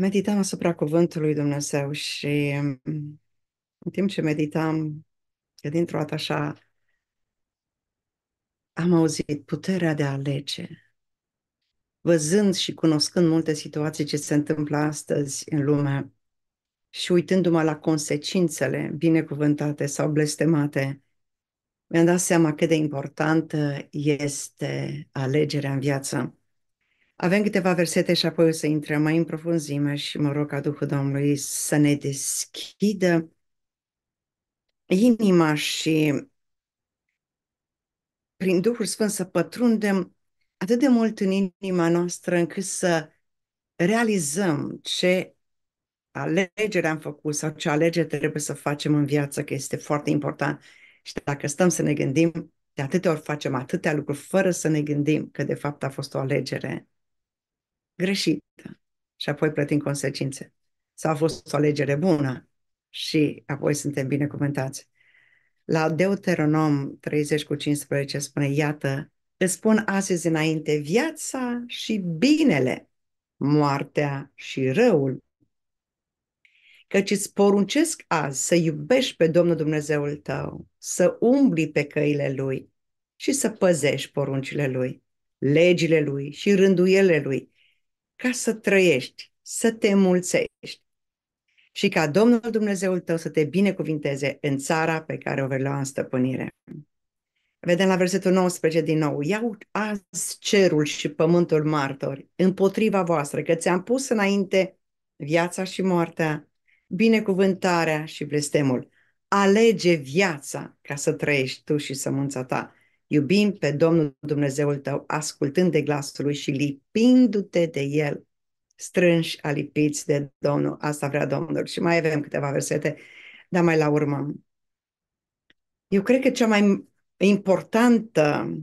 meditam asupra Cuvântului Dumnezeu și mm, în timp ce meditam, că dintr-o dată așa am auzit puterea de a alege. Văzând și cunoscând multe situații ce se întâmplă astăzi în lume și uitându-mă la consecințele binecuvântate sau blestemate, mi-am dat seama cât de importantă este alegerea în viață. Avem câteva versete și apoi o să intrăm mai în profunzime și mă rog ca Duhul Domnului să ne deschidă inima și prin Duhul Sfânt să pătrundem atât de mult în inima noastră încât să realizăm ce alegere am făcut sau ce alegere trebuie să facem în viață, că este foarte important. Și dacă stăm să ne gândim, de atâtea ori facem atâtea lucruri fără să ne gândim că de fapt a fost o alegere greșită și apoi plătim consecințe. Sau a fost o alegere bună și apoi suntem binecuvântați. La Deuteronom 30 cu 15 spune, iată, îți spun astăzi înainte viața și binele, moartea și răul. Căci îți poruncesc azi să iubești pe Domnul Dumnezeul tău, să umbli pe căile Lui și să păzești poruncile Lui, legile Lui și rânduiele Lui, ca să trăiești, să te mulțești și ca Domnul Dumnezeul tău să te binecuvinteze în țara pe care o vei lua în stăpânire. Vedem la versetul 19 din nou. Iau azi cerul și pământul martori împotriva voastră, că ți-am pus înainte viața și moartea, binecuvântarea și blestemul. Alege viața ca să trăiești tu și sămânța ta iubind pe Domnul Dumnezeul tău, ascultând de glasul lui și lipindu-te de el, strânși, alipiți de Domnul. Asta vrea Domnul. Și mai avem câteva versete, dar mai la urmă. Eu cred că cea mai importantă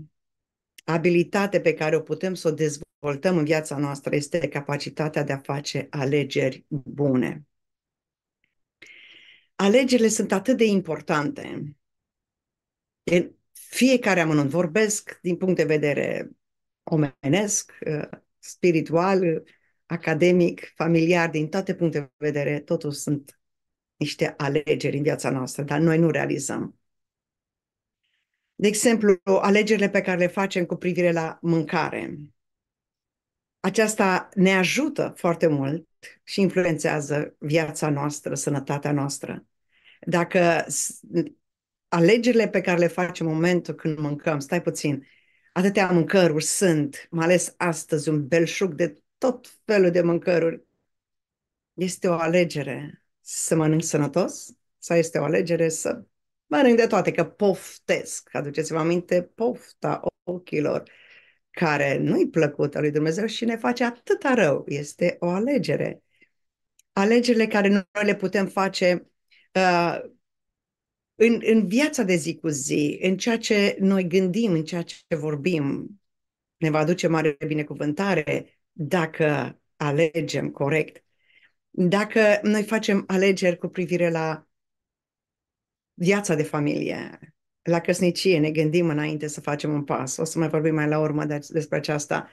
abilitate pe care o putem să o dezvoltăm în viața noastră este capacitatea de a face alegeri bune. Alegerile sunt atât de importante fiecare amănunt. Vorbesc din punct de vedere omenesc, uh, spiritual, academic, familiar, din toate puncte de vedere, totul sunt niște alegeri în viața noastră, dar noi nu realizăm. De exemplu, alegerile pe care le facem cu privire la mâncare. Aceasta ne ajută foarte mult și influențează viața noastră, sănătatea noastră. Dacă alegerile pe care le facem în momentul când mâncăm, stai puțin, atâtea mâncăruri sunt, mai ales astăzi, un belșug de tot felul de mâncăruri. Este o alegere să mănânc sănătos sau este o alegere să mănânc de toate, că poftesc. Aduceți-vă aminte pofta ochilor care nu-i plăcută lui Dumnezeu și ne face atâta rău. Este o alegere. Alegerile care noi le putem face uh, în, în viața de zi cu zi, în ceea ce noi gândim, în ceea ce vorbim, ne va aduce mare binecuvântare dacă alegem corect. Dacă noi facem alegeri cu privire la viața de familie, la căsnicie, ne gândim înainte să facem un pas. O să mai vorbim mai la urmă despre aceasta.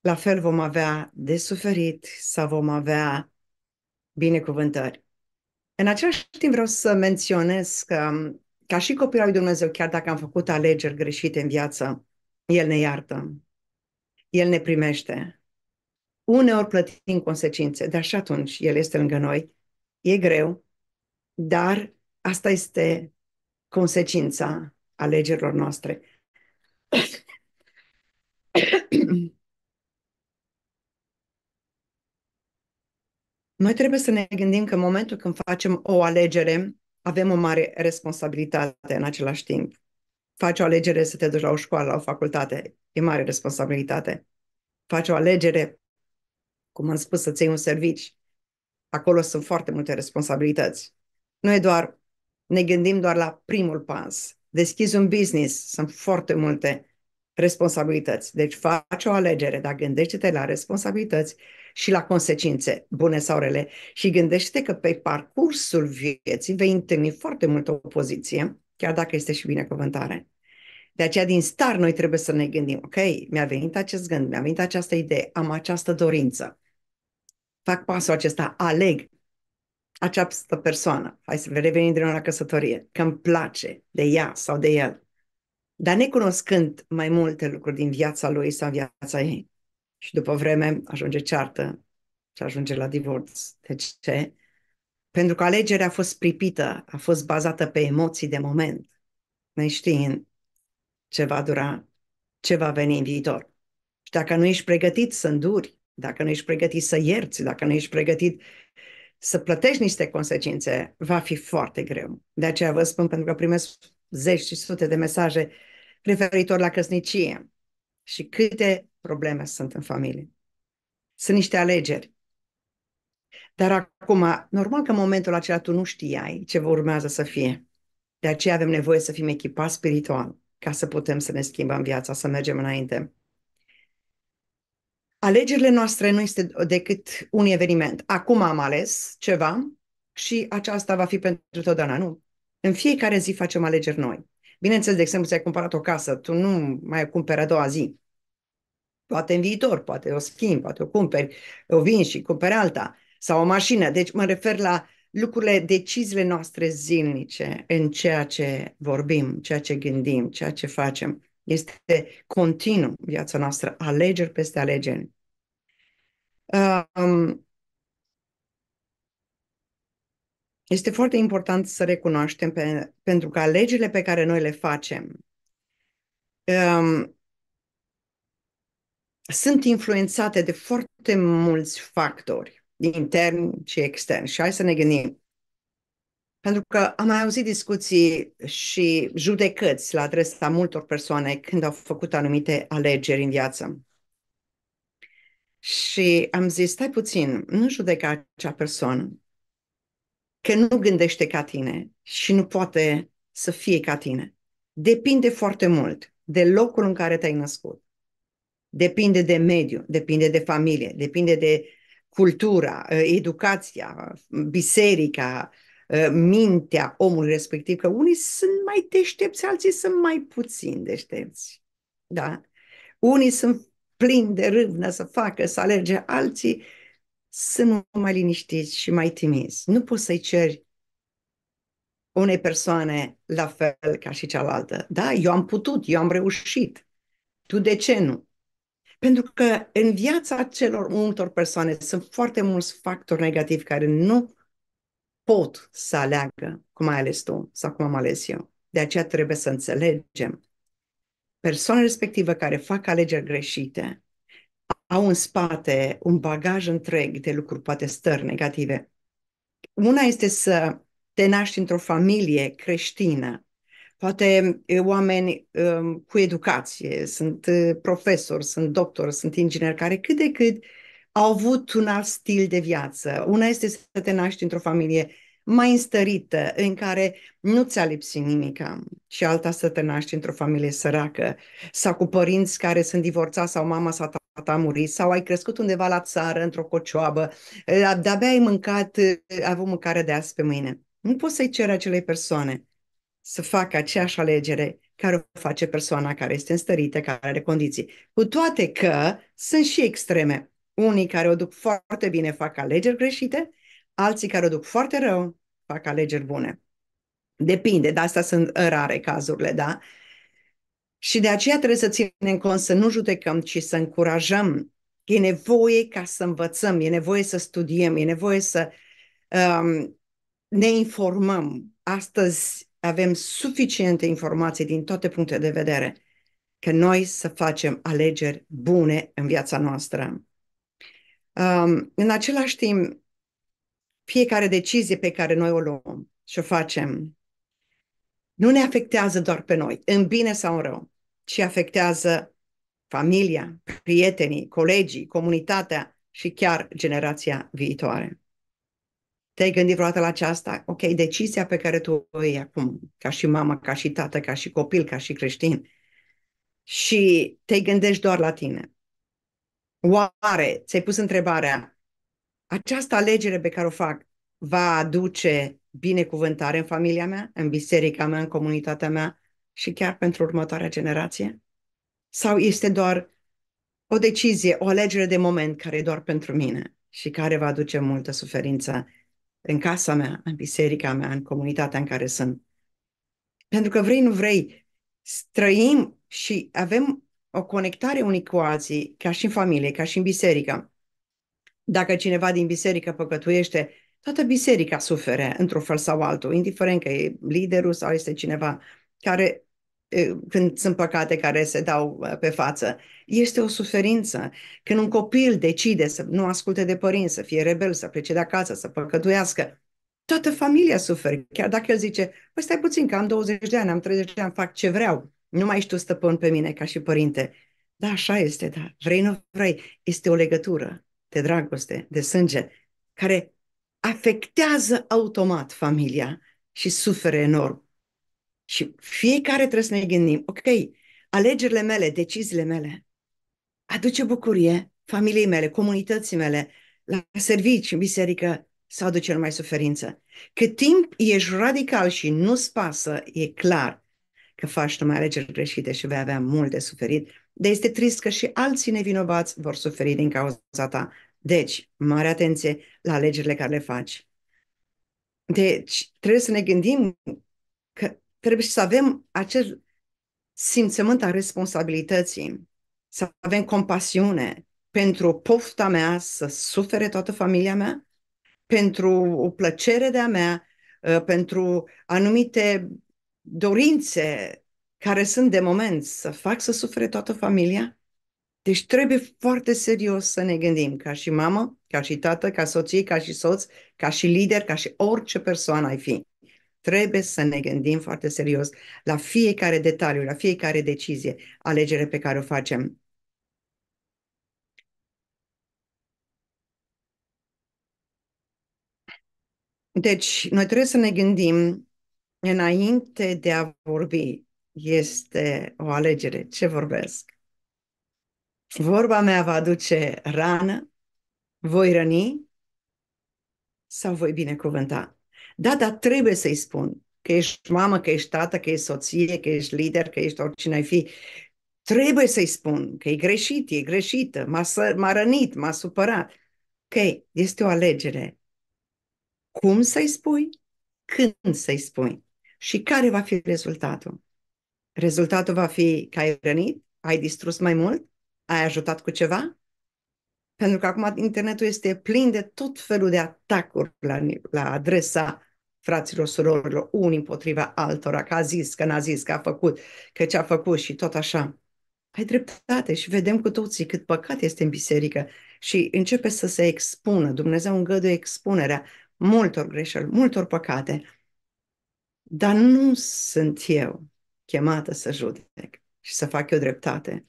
La fel vom avea de suferit sau vom avea binecuvântări. În același timp vreau să menționez că, um, ca și copilul lui Dumnezeu, chiar dacă am făcut alegeri greșite în viață, El ne iartă, El ne primește. Uneori plătim consecințe, dar și atunci El este lângă noi. E greu, dar asta este consecința alegerilor noastre. Noi trebuie să ne gândim că în momentul când facem o alegere, avem o mare responsabilitate în același timp. Faci o alegere să te duci la o școală, la o facultate, e mare responsabilitate. Faci o alegere, cum am spus, să-ți iei un servici. Acolo sunt foarte multe responsabilități. Nu e doar ne gândim doar la primul pas. Deschizi un business, sunt foarte multe responsabilități. Deci faci o alegere, dar gândește-te la responsabilități și la consecințe bune sau rele. Și gândește că pe parcursul vieții vei întâlni foarte multă opoziție, chiar dacă este și binecuvântare. De aceea, din start, noi trebuie să ne gândim, ok, mi-a venit acest gând, mi-a venit această idee, am această dorință. Fac pasul acesta, aleg această persoană. Hai să revenim din nou la căsătorie, că îmi place de ea sau de el. Dar necunoscând mai multe lucruri din viața lui sau viața ei, și după vreme ajunge ceartă și ajunge la divorț. De ce? Pentru că alegerea a fost pripită, a fost bazată pe emoții de moment, neștiind ce va dura, ce va veni în viitor. Și dacă nu ești pregătit să înduri, dacă nu ești pregătit să ierți, dacă nu ești pregătit să plătești niște consecințe, va fi foarte greu. De aceea vă spun, pentru că primesc zeci și sute de mesaje referitor la căsnicie și câte probleme sunt în familie. Sunt niște alegeri. Dar acum, normal că în momentul acela tu nu știai ce urmează să fie. De aceea avem nevoie să fim echipați spiritual ca să putem să ne schimbăm viața, să mergem înainte. Alegerile noastre nu este decât un eveniment. Acum am ales ceva și aceasta va fi pentru totdeauna. Nu. În fiecare zi facem alegeri noi. Bineînțeles, de exemplu, ți-ai cumpărat o casă, tu nu mai cumperi a doua zi. Poate în viitor, poate o schimbi, poate o cumperi, o vin și cumperi alta sau o mașină. Deci mă refer la lucrurile, deciziile noastre zilnice în ceea ce vorbim, ceea ce gândim, ceea ce facem. Este continuu viața noastră, alegeri peste alegeri. Um, este foarte important să recunoaștem pe, pentru că alegerile pe care noi le facem um, sunt influențate de foarte mulți factori, interni și externi. Și hai să ne gândim. Pentru că am mai auzit discuții și judecăți la adresa multor persoane când au făcut anumite alegeri în viață. Și am zis, stai puțin, nu judeca acea persoană, că nu gândește ca tine și nu poate să fie ca tine. Depinde foarte mult de locul în care te-ai născut, Depinde de mediu, depinde de familie, depinde de cultura, uh, educația, biserica, uh, mintea omului respectiv, că unii sunt mai deștepți, alții sunt mai puțin deștepți. Da? Unii sunt plini de râvnă să facă, să alerge, alții sunt mai liniștiți și mai timizi. Nu poți să-i ceri unei persoane la fel ca și cealaltă. Da, eu am putut, eu am reușit. Tu de ce nu? Pentru că în viața celor multor persoane sunt foarte mulți factori negativi care nu pot să aleagă cum ai ales tu sau cum am ales eu. De aceea trebuie să înțelegem. persoanele respectivă care fac alegeri greșite au în spate un bagaj întreg de lucruri, poate stări negative. Una este să te naști într-o familie creștină poate oameni um, cu educație, sunt profesori, sunt doctori, sunt ingineri, care cât de cât au avut un alt stil de viață. Una este să te naști într-o familie mai înstărită, în care nu ți-a lipsit nimica și alta să te naști într-o familie săracă sau cu părinți care sunt divorțați sau mama sau tata a murit sau ai crescut undeva la țară, într-o cocioabă, de-abia ai mâncat, ai avut mâncare de azi pe mâine. Nu poți să-i ceri acelei persoane să facă aceeași alegere care o face persoana care este înstărită, care are condiții. Cu toate că sunt și extreme. Unii care o duc foarte bine fac alegeri greșite, alții care o duc foarte rău fac alegeri bune. Depinde, dar asta sunt rare cazurile, da? Și de aceea trebuie să ținem cont să nu judecăm, ci să încurajăm. E nevoie ca să învățăm, e nevoie să studiem, e nevoie să um, ne informăm. Astăzi avem suficiente informații din toate punctele de vedere că noi să facem alegeri bune în viața noastră. Um, în același timp, fiecare decizie pe care noi o luăm și o facem nu ne afectează doar pe noi, în bine sau în rău, ci afectează familia, prietenii, colegii, comunitatea și chiar generația viitoare. Te-ai gândit vreodată la aceasta? Ok, decizia pe care tu o iei acum, ca și mamă, ca și tată, ca și copil, ca și creștin, și te gândești doar la tine. Oare ți-ai pus întrebarea, această alegere pe care o fac va aduce binecuvântare în familia mea, în biserica mea, în comunitatea mea și chiar pentru următoarea generație? Sau este doar o decizie, o alegere de moment care e doar pentru mine și care va aduce multă suferință în casa mea, în biserica mea, în comunitatea în care sunt. Pentru că vrei, nu vrei, străim și avem o conectare unii cu alții, ca și în familie, ca și în biserică. Dacă cineva din biserică păcătuiește, toată biserica sufere într-un fel sau altul, indiferent că e liderul sau este cineva care când sunt păcate care se dau uh, pe față. Este o suferință. Când un copil decide să nu asculte de părinți, să fie rebel, să plece de acasă, să păcătuiască, toată familia suferă. Chiar dacă el zice, păi stai puțin că am 20 de ani, am 30 de ani, fac ce vreau, nu mai ești tu stăpân pe mine ca și părinte. Da, așa este, da. Vrei, nu vrei. Este o legătură de dragoste, de sânge, care afectează automat familia și suferă enorm. Și fiecare trebuie să ne gândim, ok, alegerile mele, deciziile mele, aduce bucurie familiei mele, comunității mele, la servici, în biserică, sau aduce numai suferință. Cât timp ești radical și nu-ți pasă, e clar că faci numai alegeri greșite și vei avea mult de suferit. Dar este trist că și alții nevinovați vor suferi din cauza ta. Deci, mare atenție la alegerile care le faci. Deci, trebuie să ne gândim trebuie să avem acel simțământ al responsabilității, să avem compasiune pentru pofta mea să sufere toată familia mea, pentru o plăcere de-a mea, uh, pentru anumite dorințe care sunt de moment să fac să sufere toată familia? Deci trebuie foarte serios să ne gândim, ca și mamă, ca și tată, ca soție, ca și soț, ca și lider, ca și orice persoană ai fi. Trebuie să ne gândim foarte serios la fiecare detaliu, la fiecare decizie, alegere pe care o facem. Deci, noi trebuie să ne gândim înainte de a vorbi. Este o alegere. Ce vorbesc? Vorba mea va aduce rană, voi răni sau voi binecuvânta? Da, dar trebuie să-i spun că ești mamă, că ești tată, că ești soție, că ești lider, că ești oricine ai fi. Trebuie să-i spun că e greșit, e greșită, m-a, să, m-a rănit, m-a supărat. Ok, este o alegere. Cum să-i spui, când să-i spui și care va fi rezultatul. Rezultatul va fi că ai rănit, ai distrus mai mult, ai ajutat cu ceva, pentru că acum internetul este plin de tot felul de atacuri la, la adresa fraților, surorilor, unii împotriva altora, că a zis, că n-a zis, că a făcut, că ce a făcut și tot așa. Ai dreptate și vedem cu toții cât păcat este în biserică și începe să se expună, Dumnezeu îngăduie expunerea multor greșeli, multor păcate. Dar nu sunt eu chemată să judec și să fac eu dreptate.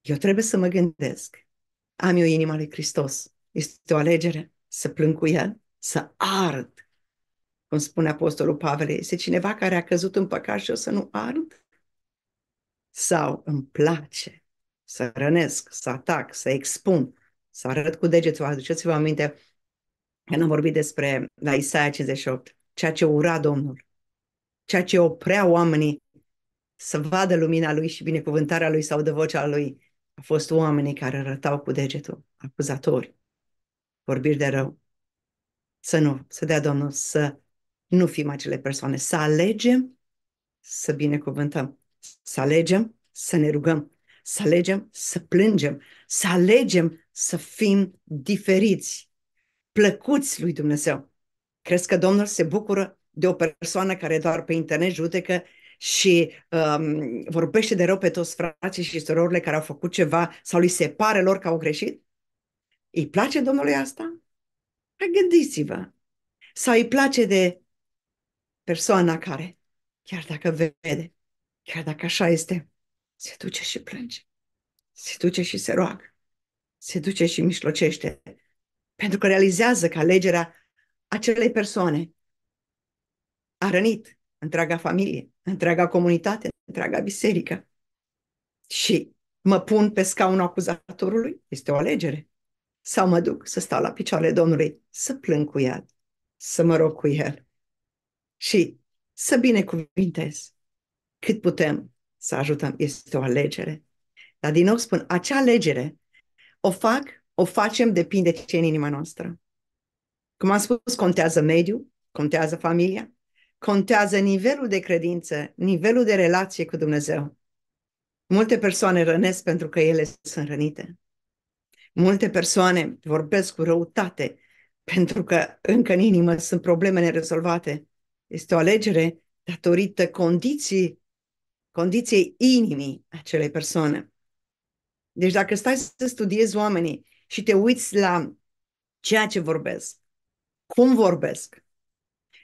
Eu trebuie să mă gândesc. Am eu inima lui Hristos. Este o alegere să plâng cu El să ard. Cum spune Apostolul Pavel, este cineva care a căzut în păcat și o să nu ard? Sau îmi place să rănesc, să atac, să expun, să arăt cu degetul. Aduceți-vă aminte când am vorbit despre la Isaia 58, ceea ce ura Domnul, ceea ce oprea oamenii să vadă lumina lui și binecuvântarea lui sau de vocea lui, a fost oamenii care arătau cu degetul, acuzatori, vorbiri de rău să nu, să dea Domnul să nu fim acele persoane, să alegem să binecuvântăm, să alegem să ne rugăm, să alegem să plângem, să alegem să fim diferiți, plăcuți lui Dumnezeu. Crezi că Domnul se bucură de o persoană care doar pe internet judecă și um, vorbește de rău pe toți frații și surorile care au făcut ceva sau li se pare lor că au greșit? Îi place Domnului asta? Pregândiți-vă. Sau îi place de persoana care, chiar dacă vede, chiar dacă așa este, se duce și plânge. Se duce și se roagă. Se duce și mișlocește. Pentru că realizează că alegerea acelei persoane a rănit întreaga familie, întreaga comunitate, întreaga biserică. Și mă pun pe scaunul acuzatorului? Este o alegere sau mă duc să stau la picioarele Domnului, să plâng cu el, să mă rog cu el și să binecuvintez cât putem să ajutăm. Este o alegere. Dar din nou spun, acea alegere o fac, o facem, depinde ce e în inima noastră. Cum am spus, contează mediul, contează familia, contează nivelul de credință, nivelul de relație cu Dumnezeu. Multe persoane rănesc pentru că ele sunt rănite. Multe persoane vorbesc cu răutate pentru că încă în inimă sunt probleme nerezolvate. Este o alegere datorită condiții, condiției inimii acelei persoane. Deci dacă stai să studiezi oamenii și te uiți la ceea ce vorbesc, cum vorbesc,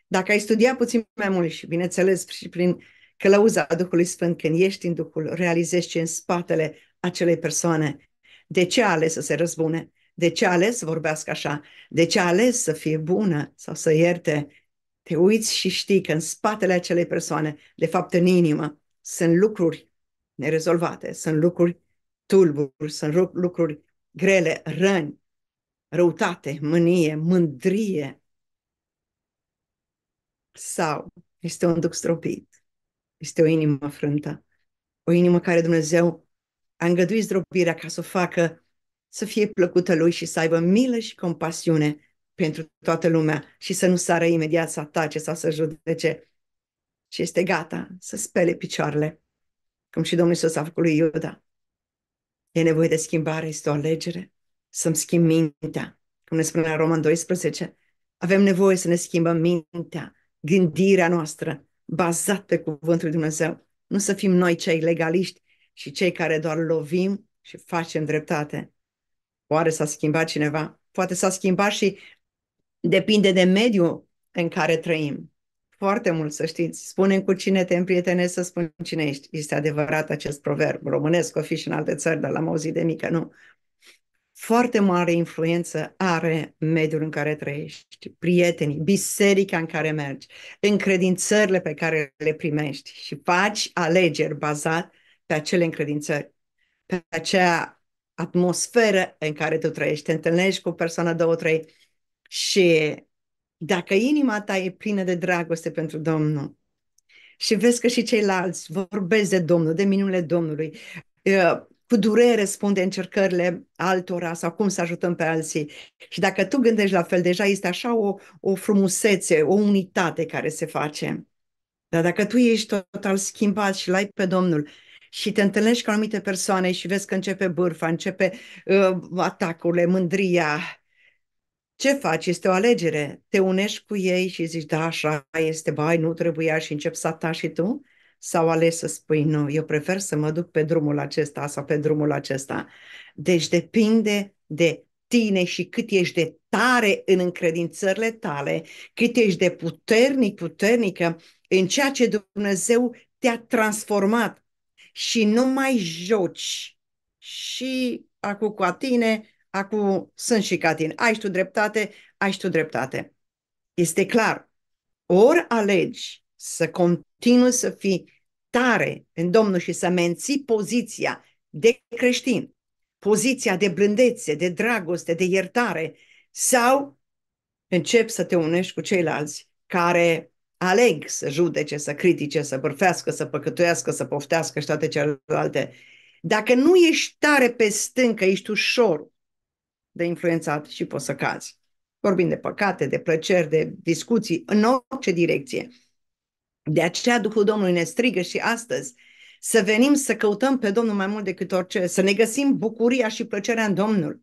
dacă ai studia puțin mai mult și, bineînțeles, și prin călăuza Duhului Sfânt, când ești în Duhul, realizezi ce în spatele acelei persoane de ce a ales să se răzbune? De ce a ales să vorbească așa? De ce a ales să fie bună sau să ierte? Te uiți și știi că în spatele acelei persoane, de fapt în inimă, sunt lucruri nerezolvate, sunt lucruri tulburi, sunt lucruri grele, răni, răutate, mânie, mândrie. Sau este un duc stropit, este o inimă frântă, o inimă care Dumnezeu a îngăduit zdrobirea ca să o facă să fie plăcută lui și să aibă milă și compasiune pentru toată lumea și să nu sară imediat să atace sau să judece. Și este gata să spele picioarele, cum și Domnul Iisus a făcut lui Iuda. E nevoie de schimbare, este o alegere, să-mi schimb mintea. Cum ne spune Roman 12, avem nevoie să ne schimbăm mintea, gândirea noastră, bazată pe cuvântul lui Dumnezeu. Nu să fim noi cei legaliști și cei care doar lovim și facem dreptate. Oare s-a schimbat cineva? Poate s-a schimbat și depinde de mediul în care trăim. Foarte mult să știți. Spunem cu cine te împrietenezi să spun cine ești. Este adevărat acest proverb românesc, o fi și în alte țări, dar l-am auzit de mică, nu. Foarte mare influență are mediul în care trăiești, prietenii, biserica în care mergi, încredințările pe care le primești și faci alegeri bazate pe acele încredințări, pe acea atmosferă în care tu trăiești, te întâlnești cu persoana două, trei și dacă inima ta e plină de dragoste pentru Domnul și vezi că și ceilalți vorbesc de Domnul, de minunile Domnului, cu durere răspunde încercările altora sau cum să ajutăm pe alții. Și dacă tu gândești la fel, deja este așa o, o frumusețe, o unitate care se face. Dar dacă tu ești total schimbat și l-ai pe Domnul și te întâlnești cu anumite persoane și vezi că începe bârfa, începe uh, atacurile, mândria. Ce faci? Este o alegere. Te unești cu ei și zici, da, așa este, bai, nu trebuia și încep să atași și tu? Sau ales să spui, nu, eu prefer să mă duc pe drumul acesta sau pe drumul acesta. Deci depinde de tine și cât ești de tare în încredințările tale, cât ești de puternic, puternică în ceea ce Dumnezeu te-a transformat și nu mai joci și acum cu tine, acum sunt și ca tine. Ai tu dreptate, ai tu dreptate. Este clar. Ori alegi să continui să fii tare în Domnul și să menții poziția de creștin, poziția de blândețe, de dragoste, de iertare, sau încep să te unești cu ceilalți care aleg să judece, să critique, să bărfească, să păcătuiască, să poftească și toate celelalte. Dacă nu ești tare pe stâncă, ești ușor de influențat și poți să cazi. Vorbim de păcate, de plăceri, de discuții, în orice direcție. De aceea Duhul Domnului ne strigă și astăzi să venim să căutăm pe Domnul mai mult decât orice, să ne găsim bucuria și plăcerea în Domnul,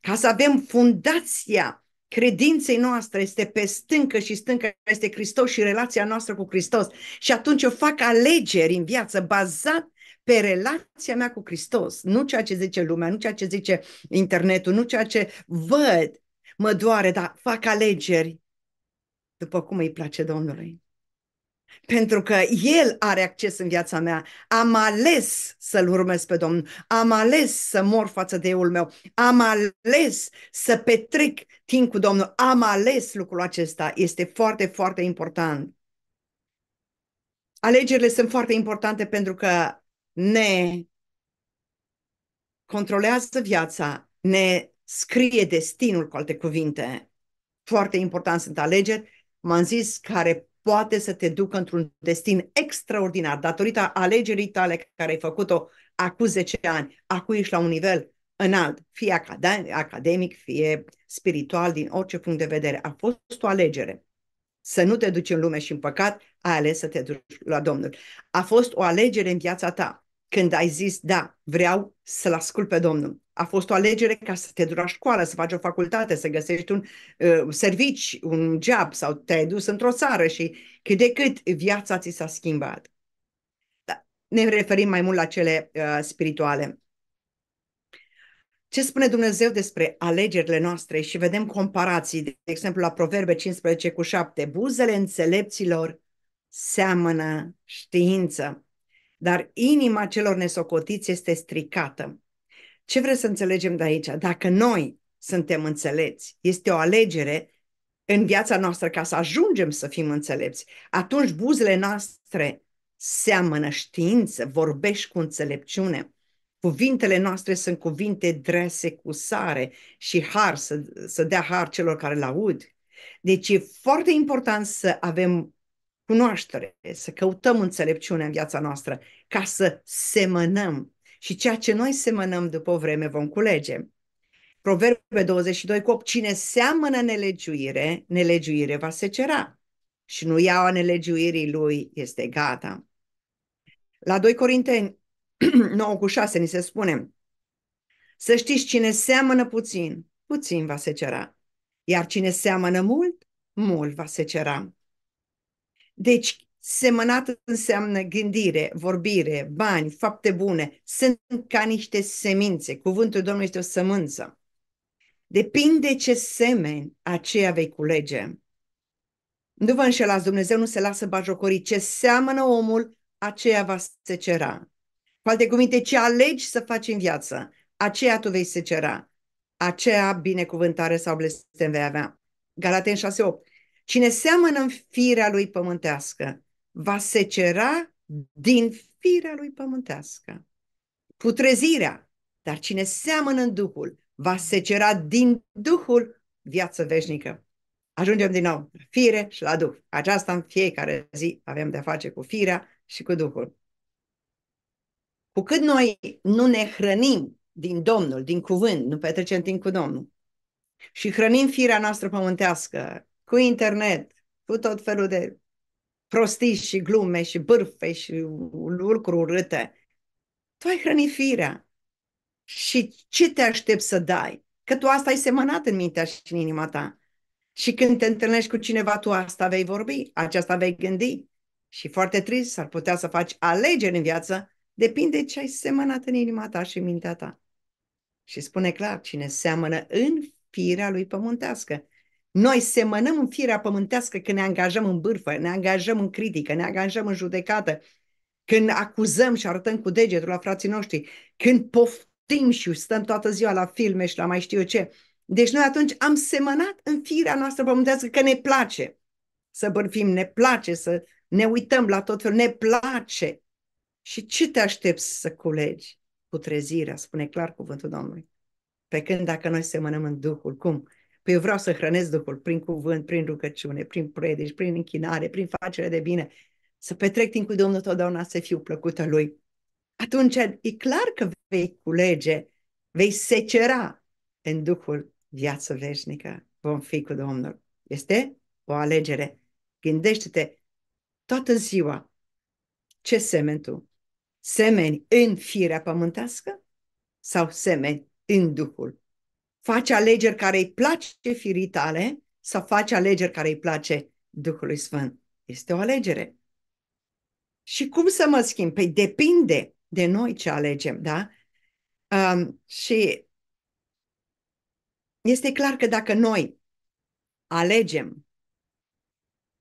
ca să avem fundația credinței noastre este pe stâncă și stâncă este Hristos și relația noastră cu Hristos. Și atunci eu fac alegeri în viață bazat pe relația mea cu Hristos, nu ceea ce zice lumea, nu ceea ce zice internetul, nu ceea ce văd, mă doare, dar fac alegeri după cum îi place Domnului pentru că El are acces în viața mea. Am ales să-L urmez pe Domnul, am ales să mor față de Eul meu, am ales să petrec timp cu Domnul, am ales lucrul acesta. Este foarte, foarte important. Alegerile sunt foarte importante pentru că ne controlează viața, ne scrie destinul, cu alte cuvinte. Foarte important sunt alegeri, m-am zis, care poate să te ducă într-un destin extraordinar datorită alegerii tale care ai făcut-o acum 10 ani. Acum ești la un nivel înalt, fie academic, fie spiritual, din orice punct de vedere. A fost o alegere. Să nu te duci în lume și în păcat, ai ales să te duci la Domnul. A fost o alegere în viața ta când ai zis, da, vreau să-L ascult pe Domnul. A fost o alegere ca să te duci la școală, să faci o facultate, să găsești un uh, servici, un job sau te-ai dus într-o țară și cât de cât viața ți s-a schimbat. Da. Ne referim mai mult la cele uh, spirituale. Ce spune Dumnezeu despre alegerile noastre și vedem comparații, de exemplu la Proverbe 15 cu 7, buzele înțelepților seamănă știință dar inima celor nesocotiți este stricată. Ce vreți să înțelegem de aici? Dacă noi suntem înțelepți, este o alegere în viața noastră ca să ajungem să fim înțelepți, atunci buzele noastre seamănă știință, vorbești cu înțelepciune. Cuvintele noastre sunt cuvinte drese cu sare și har, să, să dea har celor care-l aud. Deci e foarte important să avem cunoaștere, să căutăm înțelepciune în viața noastră, ca să semănăm. Și ceea ce noi semănăm după o vreme vom culege. Proverbe 22 cu 8. Cine seamănă nelegiuire, nelegiuire va secera. Și nu ia nelegiuirii lui este gata. La 2 Corinteni 9 cu 6 ni se spune Să știți cine seamănă puțin, puțin va secera. Iar cine seamănă mult, mult va secera. Deci, semănat înseamnă gândire, vorbire, bani, fapte bune. Sunt ca niște semințe. Cuvântul Domnului este o sămânță. Depinde ce semeni aceea vei culege. Nu vă înșelați, Dumnezeu nu se lasă bajocorii. Ce seamănă omul, aceea va secera. Cu alte cuvinte, ce alegi să faci în viață, aceea tu vei secera. Aceea binecuvântare sau blestem vei avea. Galaten Cine seamănă în firea lui pământească va secera din firea lui pământească. Putrezirea, dar cine seamănă în Duhul va secera din Duhul viață veșnică. Ajungem din nou la fire și la Duh. Aceasta în fiecare zi avem de-a face cu firea și cu Duhul. Cu cât noi nu ne hrănim din Domnul, din cuvânt, nu petrecem timp cu Domnul, și hrănim firea noastră pământească, cu internet, cu tot felul de prostii și glume și bârfe și lucruri urâte. Tu ai hrănit firea. Și ce te aștepți să dai? Că tu asta ai semănat în mintea și în inima ta. Și când te întâlnești cu cineva, tu asta vei vorbi, aceasta vei gândi. Și foarte trist, s-ar putea să faci alegeri în viață, depinde ce ai semănat în inima ta și în mintea ta. Și spune clar, cine seamănă în firea lui pământească, noi semănăm în firea pământească când ne angajăm în bârfă, ne angajăm în critică, ne angajăm în judecată, când acuzăm și arătăm cu degetul la frații noștri, când poftim și stăm toată ziua la filme și la mai știu eu ce. Deci noi atunci am semănat în firea noastră pământească că ne place să bârfim, ne place să ne uităm la tot felul, ne place. Și ce te aștepți să culegi? Cu trezirea, spune clar cuvântul Domnului. Pe când dacă noi semănăm în Duhul, cum? Păi eu vreau să hrănesc Duhul prin cuvânt, prin rugăciune, prin predici, prin închinare, prin facere de bine. Să petrec timp cu Domnul totdeauna, să fiu plăcută Lui. Atunci e clar că vei culege, vei secera în Duhul viață veșnică. Vom fi cu Domnul. Este o alegere. Gândește-te toată ziua ce semeni tu? Semeni în firea pământească sau semeni în Duhul faci alegeri care îi place firii tale sau faci alegeri care îi place Duhului Sfânt. Este o alegere. Și cum să mă schimb? Păi depinde de noi ce alegem, da? Um, și este clar că dacă noi alegem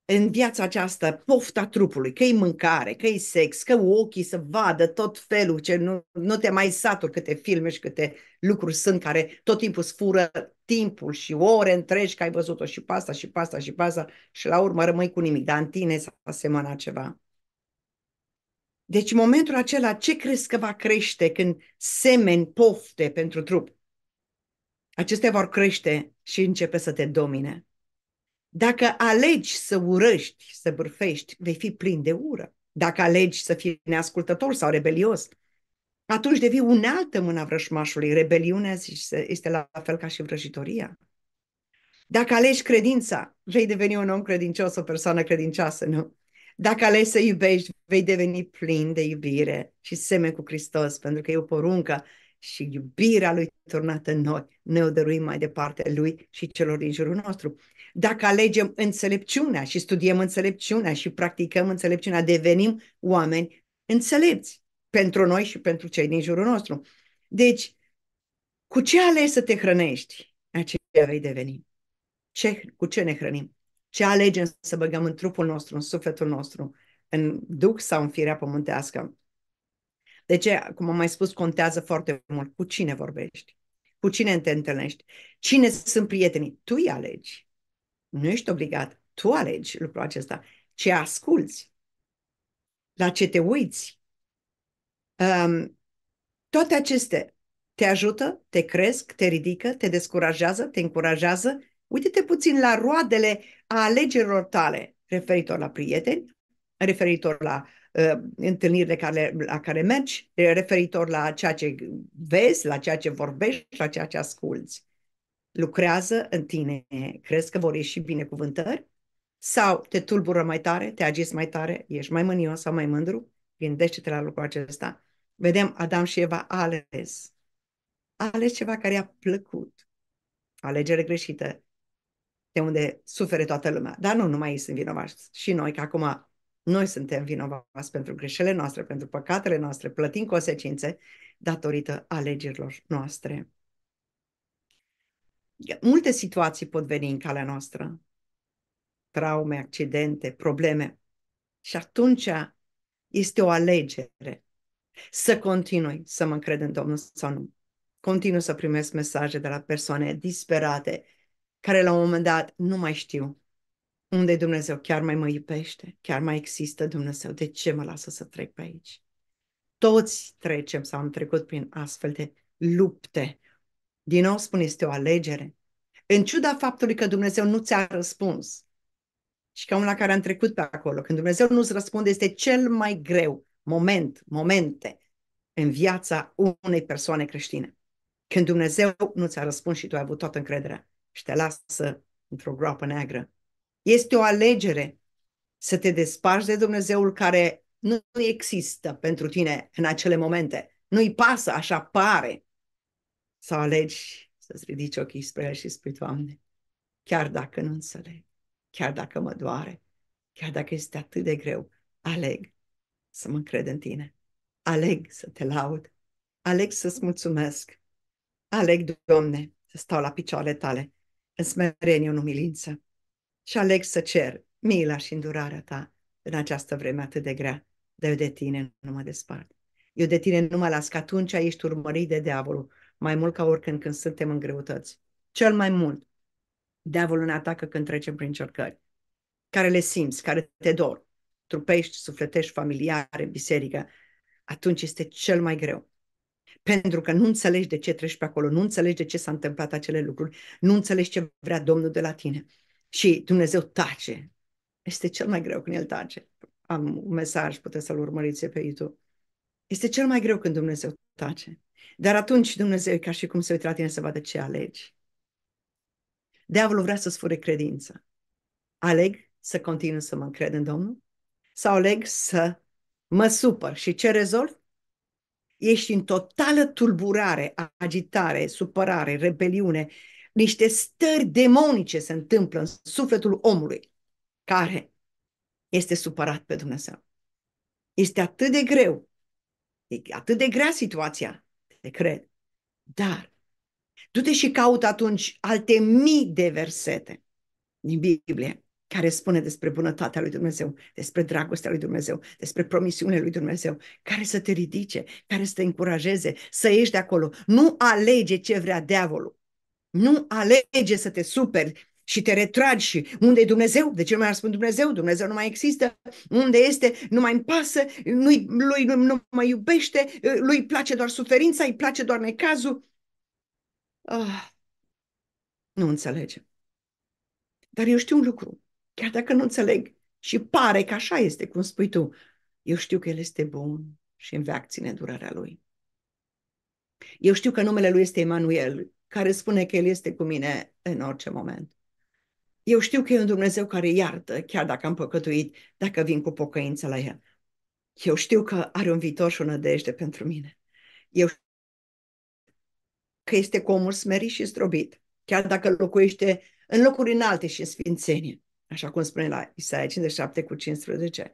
în viața aceasta pofta trupului, că e mâncare, că e sex, că ochii să vadă tot felul ce nu, nu te mai satur câte filme și câte lucruri sunt care tot timpul îți fură timpul și ore întregi că ai văzut-o și pasta și pasta și pasta și la urmă rămâi cu nimic, dar în tine s-a asemănat ceva. Deci în momentul acela ce crezi că va crește când semeni pofte pentru trup? Acestea vor crește și începe să te domine. Dacă alegi să urăști, să bârfești, vei fi plin de ură. Dacă alegi să fii neascultător sau rebelios, atunci devii unealtă mâna vrășmașului. Rebeliunea este la fel ca și vrăjitoria. Dacă alegi credința, vei deveni un om credincios, o persoană credincioasă, nu? Dacă alegi să iubești, vei deveni plin de iubire și seme cu Hristos, pentru că e o poruncă și iubirea lui turnată în noi ne o dăruim mai departe lui și celor din jurul nostru. Dacă alegem înțelepciunea și studiem înțelepciunea și practicăm înțelepciunea, devenim oameni înțelepți pentru noi și pentru cei din jurul nostru. Deci, cu ce alegi să te hrănești? Aceea vei deveni. Ce, cu ce ne hrănim? Ce alegem să băgăm în trupul nostru, în sufletul nostru, în duc sau în firea pământească? De ce, cum am mai spus, contează foarte mult cu cine vorbești, cu cine te întâlnești, cine sunt prietenii. Tu îi alegi. Nu ești obligat. Tu alegi lucrul acesta. Ce asculți, la ce te uiți. Um, toate acestea te ajută, te cresc, te ridică, te descurajează, te încurajează. Uite-te puțin la roadele a alegerilor tale referitor la prieteni, referitor la uh, întâlnirile care, la care mergi, referitor la ceea ce vezi, la ceea ce vorbești, la ceea ce asculți lucrează în tine, crezi că vor ieși binecuvântări? Sau te tulbură mai tare, te agiți mai tare, ești mai mânios sau mai mândru? Gândește-te la lucrul acesta. Vedem, Adam și Eva a ales. A ales ceva care i-a plăcut. Alegere greșită, de unde sufere toată lumea. Dar nu numai ei sunt vinovați. Și noi, că acum noi suntem vinovați pentru greșele noastre, pentru păcatele noastre, plătim consecințe datorită alegerilor noastre. Multe situații pot veni în calea noastră. Traume, accidente, probleme. Și atunci este o alegere să continui să mă încred în Domnul sau nu. Continu să primesc mesaje de la persoane disperate care la un moment dat nu mai știu unde Dumnezeu chiar mai mă iubește, chiar mai există Dumnezeu, de ce mă lasă să trec pe aici? Toți trecem sau am trecut prin astfel de lupte din nou spun, este o alegere. În ciuda faptului că Dumnezeu nu ți-a răspuns și ca una la care am trecut pe acolo, când Dumnezeu nu-ți răspunde, este cel mai greu moment, momente în viața unei persoane creștine. Când Dumnezeu nu ți-a răspuns și tu ai avut toată încrederea și te lasă într-o groapă neagră. Este o alegere să te despași de Dumnezeul care nu există pentru tine în acele momente. Nu-i pasă, așa pare. Să alegi să-ți ridici ochii spre El și spui, Doamne, chiar dacă nu înțeleg, chiar dacă mă doare, chiar dacă este atât de greu, aleg să mă cred în Tine. Aleg să te laud. Aleg să-ți mulțumesc. Aleg, Doamne, să stau la picioarele Tale în smerenie, în umilință. Și aleg să cer mila și îndurarea Ta în această vreme atât de grea. Dar eu de Tine nu mă despart. Eu de Tine nu mă las, că atunci ești urmărit de diavolul mai mult ca oricând când suntem în greutăți. Cel mai mult. Diavolul ne atacă când trecem prin cercări, care le simți, care te dor, trupești, sufletești, familiare, biserică, atunci este cel mai greu. Pentru că nu înțelegi de ce treci pe acolo, nu înțelegi de ce s-a întâmplat acele lucruri, nu înțelegi ce vrea Domnul de la tine. Și Dumnezeu tace. Este cel mai greu când El tace. Am un mesaj, puteți să-l urmăriți pe YouTube. Este cel mai greu când Dumnezeu tace. Dar atunci Dumnezeu e ca și cum se uită la tine să vadă ce alegi. Deavolul vrea să-ți fure credința. Aleg să continu să mă încred în Domnul? Sau aleg să mă supăr? Și ce rezolv? Ești în totală tulburare, agitare, supărare, rebeliune. Niște stări demonice se întâmplă în sufletul omului care este supărat pe Dumnezeu. Este atât de greu, e atât de grea situația versete, cred. Dar du-te și caută atunci alte mii de versete din Biblie care spune despre bunătatea lui Dumnezeu, despre dragostea lui Dumnezeu, despre promisiunea lui Dumnezeu, care să te ridice, care să te încurajeze, să ieși de acolo. Nu alege ce vrea diavolul. Nu alege să te superi și te retragi și unde e Dumnezeu? De ce nu mai ar spune Dumnezeu? Dumnezeu nu mai există. Unde este? Nu mai îmi pasă, lui, lui nu, nu mai iubește, lui place doar suferința, îi place doar necazul. Oh, nu înțelege. Dar eu știu un lucru, chiar dacă nu înțeleg și pare că așa este, cum spui tu, eu știu că El este bun și în veac ține durarea Lui. Eu știu că numele Lui este Emanuel, care spune că El este cu mine în orice moment eu știu că e un Dumnezeu care iartă, chiar dacă am păcătuit, dacă vin cu pocăință la El. Eu știu că are un viitor și o nădejde pentru mine. Eu știu că este cu omul smerit și zdrobit, chiar dacă locuiește în locuri înalte și în sfințenie, așa cum spune la Isaia 57 cu 15.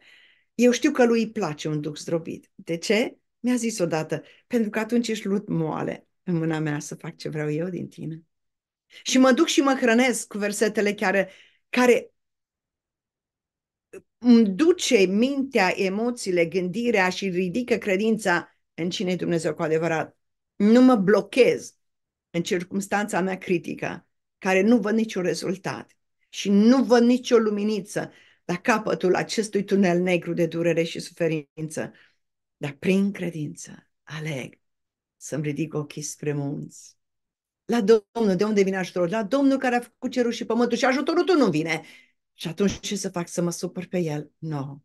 Eu știu că lui îi place un duc zdrobit. De ce? Mi-a zis odată, pentru că atunci ești lut moale în mâna mea să fac ce vreau eu din tine. Și mă duc și mă hrănesc cu versetele care, care îmi duce mintea, emoțiile, gândirea și ridică credința în cine e Dumnezeu cu adevărat. Nu mă blochez în circunstanța mea critică, care nu văd niciun rezultat și nu văd nicio luminiță la capătul acestui tunel negru de durere și suferință. Dar prin credință aleg să-mi ridic ochii spre munți la Domnul, de unde vine ajutorul? La Domnul care a făcut cerul și pământul și ajutorul tu nu vine. Și atunci ce să fac? Să mă supăr pe el? Nu. No.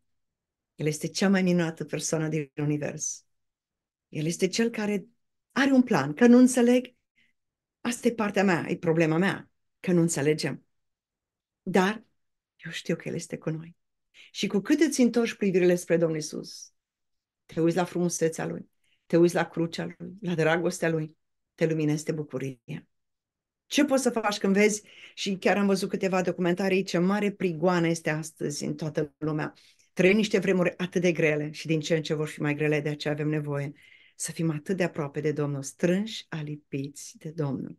El este cea mai minunată persoană din univers. El este cel care are un plan. Că nu înțeleg, asta e partea mea, e problema mea, că nu înțelegem. Dar eu știu că El este cu noi. Și cu cât îți întorci privirile spre Domnul Isus, te uiți la frumusețea Lui, te uiți la crucea Lui, la dragostea Lui, te luminezi te bucurie. Ce poți să faci când vezi, și chiar am văzut câteva aici ce mare prigoană este astăzi în toată lumea. Trăim niște vremuri atât de grele și din ce în ce vor fi mai grele, de aceea avem nevoie să fim atât de aproape de Domnul, strânși, alipiți de Domnul.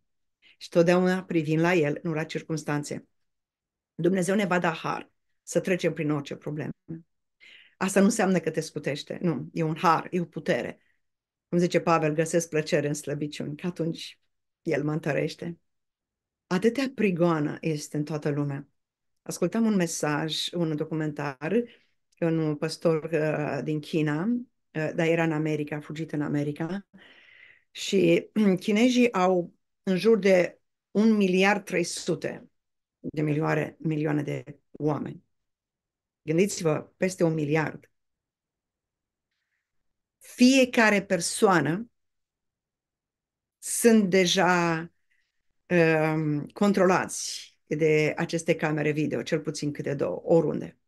Și totdeauna privind la El, nu la circunstanțe. Dumnezeu ne va da har să trecem prin orice problemă. Asta nu înseamnă că te scutește, nu, e un har, e o putere cum zice Pavel, găsesc plăcere în slăbiciuni, că atunci el mă întărește. Atâtea prigoană este în toată lumea. Ascultam un mesaj, un documentar, un păstor uh, din China, uh, dar era în America, a fugit în America, și chinezii au în jur de 1 miliard 300 de milioane, milioane de oameni. Gândiți-vă, peste un miliard fiecare persoană sunt deja um, controlați de aceste camere video, cel puțin câte două, oriunde.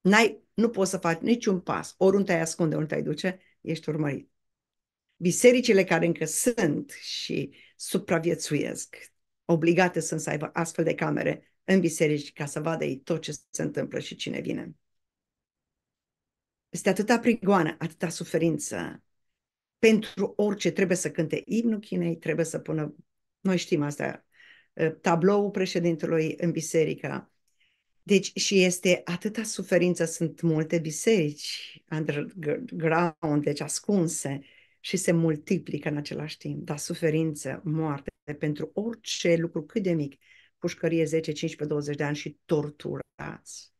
N-ai, nu poți să faci niciun pas, oriunde ai ascunde, oriunde ai duce, ești urmărit. Bisericile care încă sunt și supraviețuiesc, obligate sunt să aibă astfel de camere în biserici ca să vadă ei tot ce se întâmplă și cine vine. Este atâta prigoană, atâta suferință. Pentru orice trebuie să cânte imnul Chinei, trebuie să pună, noi știm asta, ă, tabloul președintelui în biserică. Deci și este atâta suferință, sunt multe biserici underground, deci ascunse și se multiplică în același timp, dar suferință, moarte pentru orice lucru cât de mic, pușcărie 10, 15, 20 de ani și torturați.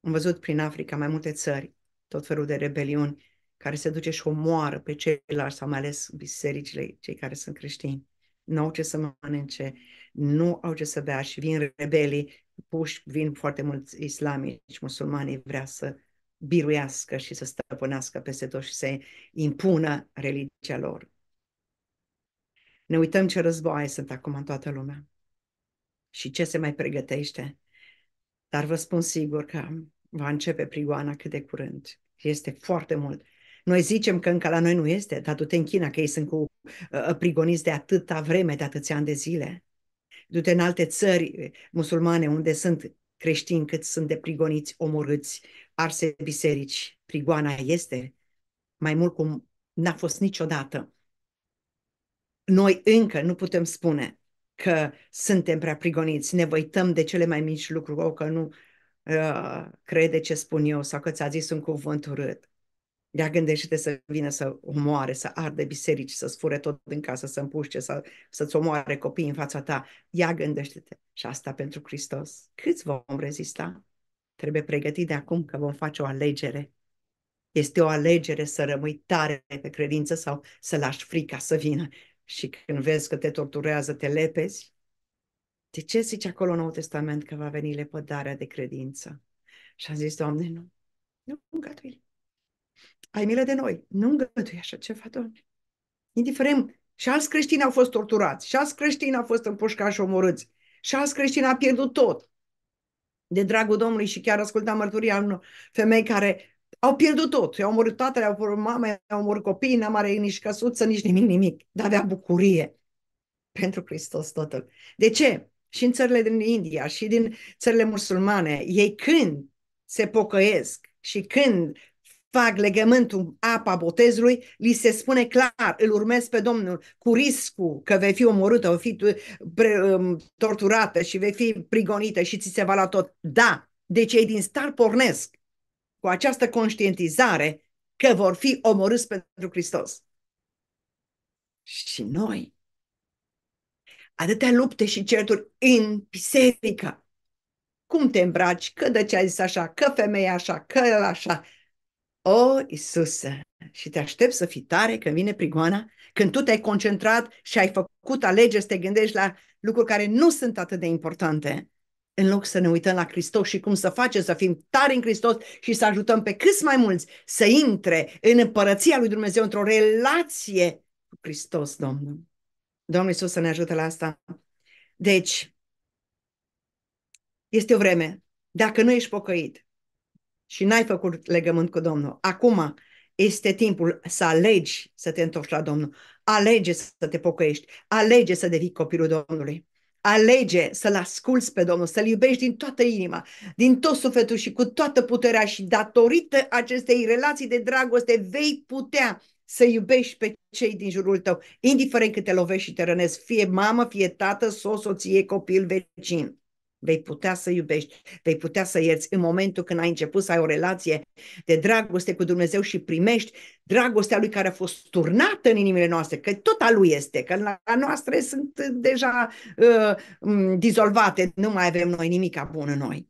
Am văzut prin Africa mai multe țări tot felul de rebeliuni, care se duce și omoară pe ceilalți, sau mai ales bisericile, cei care sunt creștini. Nu au ce să mănânce, nu au ce să bea și vin rebelii, puși, vin foarte mulți islamici, musulmani, vrea să biruiască și să stăpânească peste tot și să impună religia lor. Ne uităm ce războaie sunt acum în toată lumea și ce se mai pregătește. Dar vă spun sigur că va începe prigoana cât de curând. Este foarte mult. Noi zicem că încă la noi nu este, dar du-te în China, că ei sunt cu uh, prigoniți de atâta vreme, de atâția ani de zile. Du-te în alte țări musulmane unde sunt creștini cât sunt de prigoniți, omorâți, arse biserici. Prigoana este mai mult cum n-a fost niciodată. Noi încă nu putem spune că suntem prea prigoniți, ne văităm de cele mai mici lucruri, o, oh, că nu, Ă, crede ce spun eu sau că ți-a zis un cuvânt urât. Ea gândește să vină să omoare, să arde biserici, să-ți fure tot din casă, să împuște, să, să-ți omoare copiii în fața ta. Ea gândește-te. Și asta pentru Hristos. Câți vom rezista? Trebuie pregătit de acum că vom face o alegere. Este o alegere să rămâi tare pe credință sau să lași frica să vină. Și când vezi că te torturează, te lepezi de ce zice acolo în Noul Testament că va veni lepădarea de credință? Și am zis, Doamne, nu, nu îngădui. Ai milă de noi, nu îngădui așa ceva, Doamne. Indiferent, și alți creștini au fost torturați, și alți creștini au fost împușcați și omorâți, și alți creștini au pierdut tot. De dragul Domnului și chiar ascultam mărturia unor femei care au pierdut tot. I-au omorât toate, au omorât mama, au omorât copiii, n-am are nici căsuță, nici nimic, nimic. Dar avea bucurie pentru Hristos totul. De ce? și în țările din India și din țările musulmane, ei când se pocăiesc și când fac legământul apa botezului, li se spune clar, îl urmez pe Domnul, cu riscul că vei fi omorâtă, vei fi um, torturată și vei fi prigonită și ți se va la tot. Da, deci ei din start pornesc cu această conștientizare că vor fi omorâți pentru Hristos. Și noi atâtea lupte și certuri în biserică. Cum te îmbraci? Că de ce ai zis așa? Că femeia așa? Că el așa? O, Iisuse, și te aștept să fii tare când vine prigoana, când tu te-ai concentrat și ai făcut alegeri să te gândești la lucruri care nu sunt atât de importante, în loc să ne uităm la Hristos și cum să facem să fim tari în Hristos și să ajutăm pe cât mai mulți să intre în împărăția lui Dumnezeu într-o relație cu Hristos, Domnul. Domnul Iisus să ne ajute la asta. Deci, este o vreme. Dacă nu ești pocăit și n-ai făcut legământ cu Domnul, acum este timpul să alegi să te întorci la Domnul. Alege să te pocăiești. Alege să devii copilul Domnului. Alege să-L asculți pe Domnul, să-L iubești din toată inima, din tot sufletul și cu toată puterea și datorită acestei relații de dragoste vei putea să iubești pe cei din jurul tău, indiferent cât te lovești și te rănesc, fie mamă, fie tată, soț, soție, copil, vecin. Vei putea să iubești, vei putea să ierți în momentul când ai început să ai o relație de dragoste cu Dumnezeu și primești dragostea lui care a fost turnată în inimile noastre, că tot a lui este, că la noastre sunt deja uh, dizolvate, nu mai avem noi nimic bun în noi.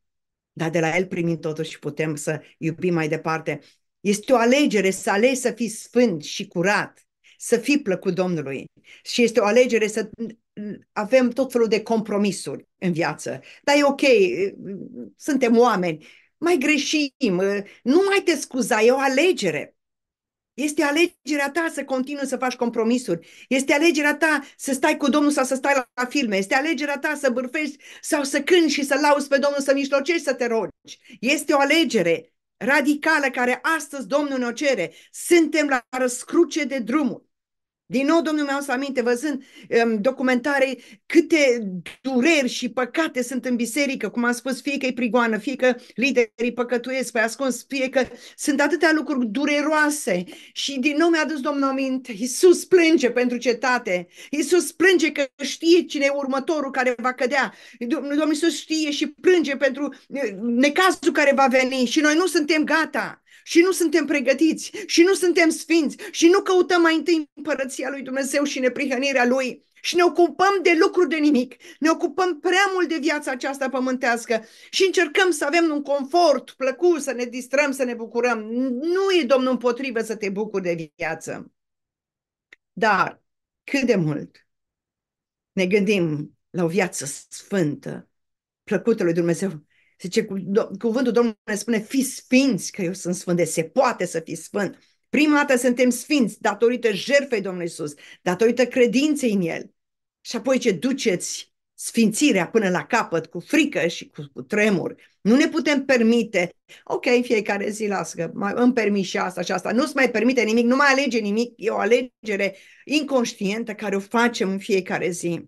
Dar de la el primim totul și putem să iubim mai departe este o alegere să alegi să fii sfânt și curat, să fii plăcut Domnului. Și este o alegere să avem tot felul de compromisuri în viață. Dar e ok, suntem oameni, mai greșim, nu mai te scuza, e o alegere. Este alegerea ta să continui să faci compromisuri. Este alegerea ta să stai cu Domnul sau să stai la filme. Este alegerea ta să bârfești sau să cânti și să lauzi pe Domnul, să mijlocești, să te rogi. Este o alegere radicală care astăzi Domnul ne cere. Suntem la răscruce de drumuri. Din nou, Domnul meu, să aminte, văzând um, documentare, câte dureri și păcate sunt în biserică, cum am spus, fie că e prigoană, fie că liderii păcătuiesc pe păi ascuns, fie că sunt atâtea lucruri dureroase. Și din nou mi-a dus Domnul aminte, Iisus plânge pentru cetate, Iisus plânge că știe cine e următorul care va cădea, Domnul Iisus știe și plânge pentru eh, necazul care va veni și noi nu suntem gata și nu suntem pregătiți și nu suntem sfinți și nu căutăm mai întâi împărăția lui Dumnezeu și neprihănirea lui și ne ocupăm de lucruri de nimic. Ne ocupăm prea mult de viața aceasta pământească și încercăm să avem un confort plăcut, să ne distrăm, să ne bucurăm. Nu e Domnul împotrivă să te bucuri de viață. Dar cât de mult ne gândim la o viață sfântă, plăcută lui Dumnezeu, Zice, cu, do, cuvântul Domnului spune, fiți sfinți, că eu sunt sfânt, de se poate să fii sfânt. Prima dată suntem sfinți datorită jertfei Domnului Isus, datorită credinței în El. Și apoi ce duceți sfințirea până la capăt, cu frică și cu, cu tremur. Nu ne putem permite, ok, fiecare zi las că mai, îmi permis și asta și asta, nu-ți mai permite nimic, nu mai alege nimic, e o alegere inconștientă care o facem în fiecare zi.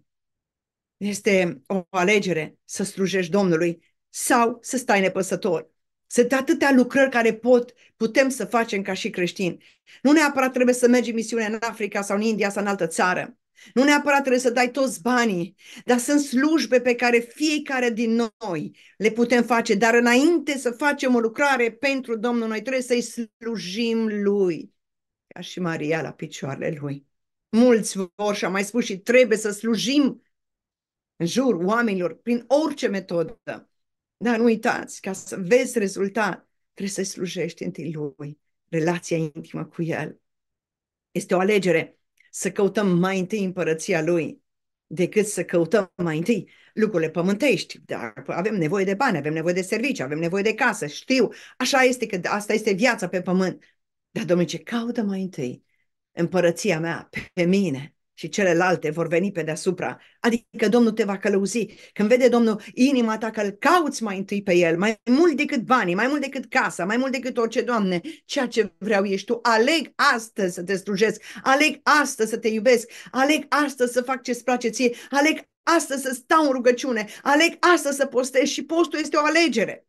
Este o alegere să strujești Domnului sau să stai nepăsător. Sunt atâtea lucrări care pot, putem să facem ca și creștini. Nu neapărat trebuie să mergi în misiune în Africa sau în India sau în altă țară. Nu neapărat trebuie să dai toți banii, dar sunt slujbe pe care fiecare din noi le putem face. Dar înainte să facem o lucrare pentru Domnul, noi trebuie să-i slujim Lui, ca și Maria la picioarele Lui. Mulți vor și am mai spus și trebuie să slujim în jur oamenilor prin orice metodă. Dar nu uitați, ca să vezi rezultat, trebuie să-i slujești întâi Lui, relația intimă cu El. Este o alegere să căutăm mai întâi împărăția Lui decât să căutăm mai întâi lucrurile pământești. Dar avem nevoie de bani, avem nevoie de servicii, avem nevoie de casă, știu. Așa este că asta este viața pe pământ. Dar Domnul ce caută mai întâi împărăția mea pe mine și celelalte vor veni pe deasupra. Adică Domnul te va călăuzi. Când vede Domnul inima ta că îl cauți mai întâi pe el, mai mult decât banii, mai mult decât casa, mai mult decât orice, Doamne, ceea ce vreau ești tu. Aleg astăzi să te strujesc, aleg astăzi să te iubesc, aleg astăzi să fac ce-ți place ție, aleg astăzi să stau în rugăciune, aleg astăzi să postez și postul este o alegere.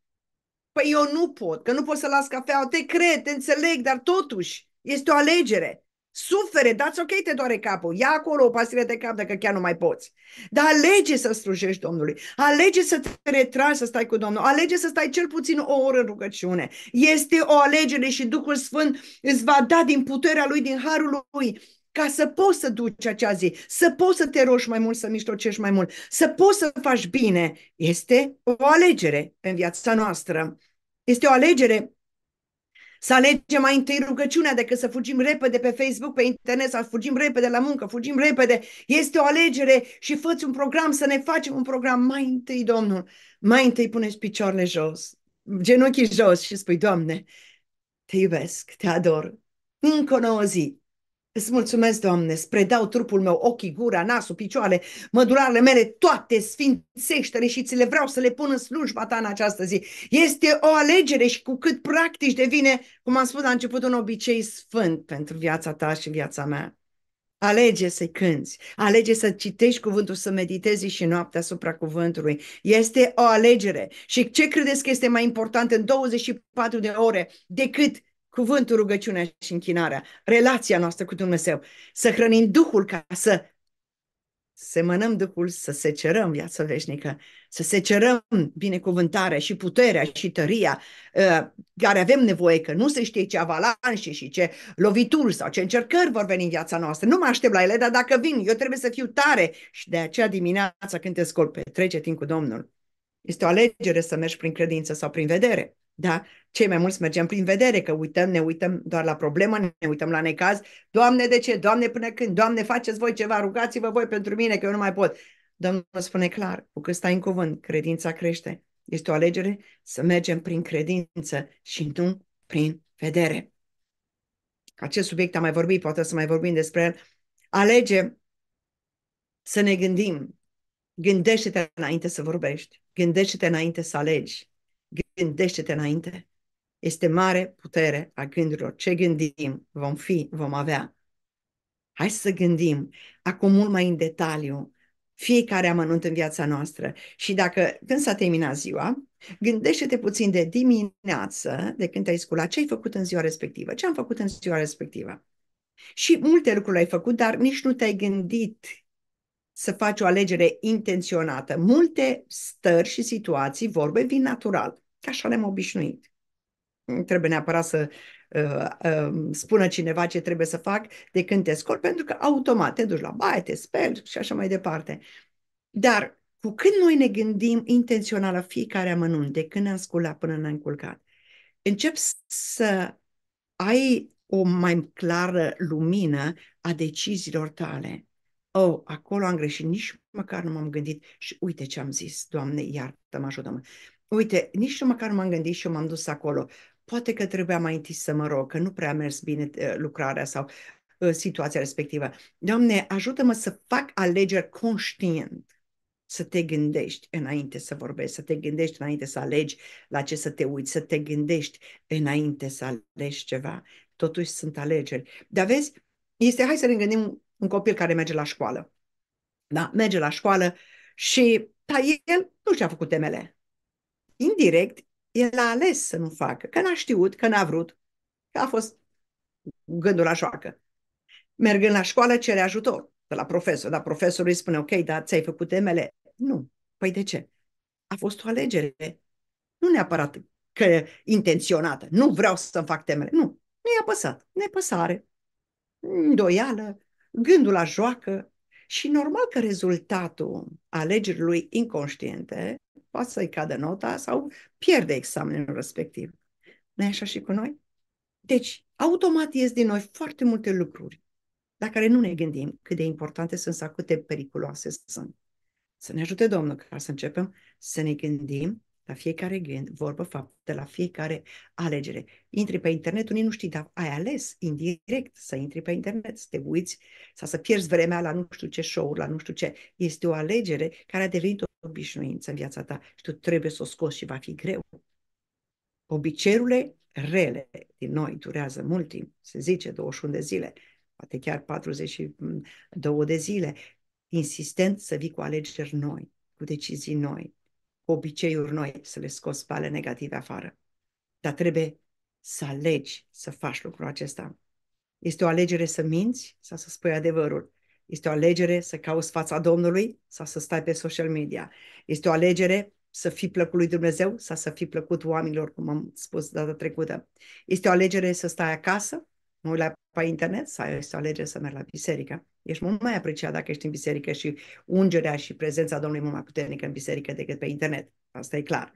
Păi eu nu pot, că nu pot să las cafeaua, te cred, te înțeleg, dar totuși este o alegere. Sufere, dați ok, te doare capul. Ia acolo o pastile de cap dacă chiar nu mai poți. Dar alege să slujești Domnului. Alege să te retragi, să stai cu Domnul. Alege să stai cel puțin o oră în rugăciune. Este o alegere și Duhul Sfânt îți va da din puterea Lui, din harul Lui, ca să poți să duci acea zi, să poți să te roși mai mult, să miștocești mai mult, să poți să faci bine. Este o alegere în viața noastră. Este o alegere să alegem mai întâi rugăciunea decât să fugim repede pe Facebook, pe internet, să fugim repede la muncă, fugim repede. Este o alegere și făți un program, să ne facem un program mai întâi, Domnul. Mai întâi puneți picioarele jos, genunchii jos și spui, Doamne, te iubesc, te ador. Încă o nouă zi, Îți mulțumesc, Doamne, spre dau trupul meu, ochii, gura, nasul, picioarele, mădurarele mele, toate sfințește-le și ți le vreau să le pun în slujba ta în această zi. Este o alegere și cu cât practici devine, cum am spus la început, un obicei sfânt pentru viața ta și viața mea. Alege să cânți, alege să citești cuvântul, să meditezi și noaptea asupra cuvântului. Este o alegere. Și ce credeți că este mai important în 24 de ore decât cuvântul, rugăciunea și închinarea, relația noastră cu Dumnezeu, să hrănim Duhul ca să semănăm Duhul, să secerăm viața veșnică, să secerăm binecuvântarea și puterea și tăria uh, care avem nevoie, că nu se știe ce avalanșe și ce lovituri sau ce încercări vor veni în viața noastră. Nu mă aștept la ele, dar dacă vin, eu trebuie să fiu tare. Și de aceea dimineața când te scol, petrece timp cu Domnul. Este o alegere să mergi prin credință sau prin vedere. Da? Cei mai mulți mergem prin vedere, că uităm, ne uităm doar la problemă, ne uităm la necaz. Doamne, de ce? Doamne, până când? Doamne, faceți voi ceva, rugați-vă voi pentru mine, că eu nu mai pot. Domnul spune clar, cu cât stai în cuvânt, credința crește. Este o alegere să mergem prin credință și nu prin vedere. Acest subiect am mai vorbit, poate să mai vorbim despre el. Alege să ne gândim. Gândește-te înainte să vorbești. Gândește-te înainte să alegi. Gândește-te înainte. Este mare putere a gândurilor. Ce gândim vom fi, vom avea. Hai să gândim acum mult mai în detaliu fiecare amănunt în viața noastră. Și dacă, când s-a terminat ziua, gândește-te puțin de dimineață, de când te-ai sculat, ce ai făcut în ziua respectivă, ce am făcut în ziua respectivă. Și multe lucruri ai făcut, dar nici nu te-ai gândit să faci o alegere intenționată. Multe stări și situații, vorbe, vin natural. Că așa le-am obișnuit. Nu trebuie neapărat să uh, uh, spună cineva ce trebuie să fac de când te scol, pentru că automat te duci la baie, te speli și așa mai departe. Dar cu cât noi ne gândim intențional la fiecare amănunt, de când ne-am sculat până ne-am culcat, încep să ai o mai clară lumină a deciziilor tale oh, acolo am greșit, nici măcar nu m-am gândit și uite ce am zis, Doamne, iartă-mă, ajută-mă. Uite, nici nu măcar m-am gândit și eu m-am dus acolo. Poate că trebuia mai întâi să mă rog, că nu prea a mers bine ă, lucrarea sau uh, situația respectivă. Doamne, ajută-mă să fac alegeri conștient să te gândești înainte să vorbești, să te gândești înainte să alegi la ce să te uiți, să te gândești înainte să alegi ceva. Totuși sunt alegeri. Dar vezi, este, hai să ne gândim un copil care merge la școală. Da? Merge la școală și da, el nu și-a făcut temele. Indirect, el a ales să nu facă, că n-a știut, că n-a vrut, că a fost gândul la joacă. Mergând la școală, cere ajutor de la profesor, dar profesorul îi spune, ok, dar ți-ai făcut temele? Nu. Păi de ce? A fost o alegere. Nu neapărat că intenționată. Nu vreau să-mi fac temele. Nu. Nu i-a păsat. Nepăsare. Îndoială gândul la joacă și normal că rezultatul alegerii inconștiente poate să-i cadă nota sau pierde examenul respectiv. nu așa și cu noi? Deci, automat ies din noi foarte multe lucruri la care nu ne gândim cât de importante sunt sau cât de periculoase sunt. Să ne ajute Domnul ca să începem să ne gândim la fiecare vorbă, faptă, la fiecare alegere. Intri pe internet, unii nu știi, dar ai ales indirect să intri pe internet, să te uiți sau să pierzi vremea la nu știu ce show la nu știu ce. Este o alegere care a devenit o obișnuință în viața ta și tu trebuie să o scoți și va fi greu. Obiceiurile rele din noi durează mult timp, se zice 21 de zile, poate chiar 42 de zile, insistent să vii cu alegeri noi, cu decizii noi, obiceiuri noi, să le scoți pe ale negative afară. Dar trebuie să alegi să faci lucrul acesta. Este o alegere să minți sau să spui adevărul. Este o alegere să cauți fața Domnului sau să stai pe social media. Este o alegere să fii plăcut lui Dumnezeu sau să fii plăcut oamenilor, cum am spus data trecută. Este o alegere să stai acasă, nu la pe internet, sau este o alegere să mergi la biserică. Ești mult mai apreciat dacă ești în biserică și ungerea și prezența Domnului e mult mai puternică în biserică decât pe internet. Asta e clar.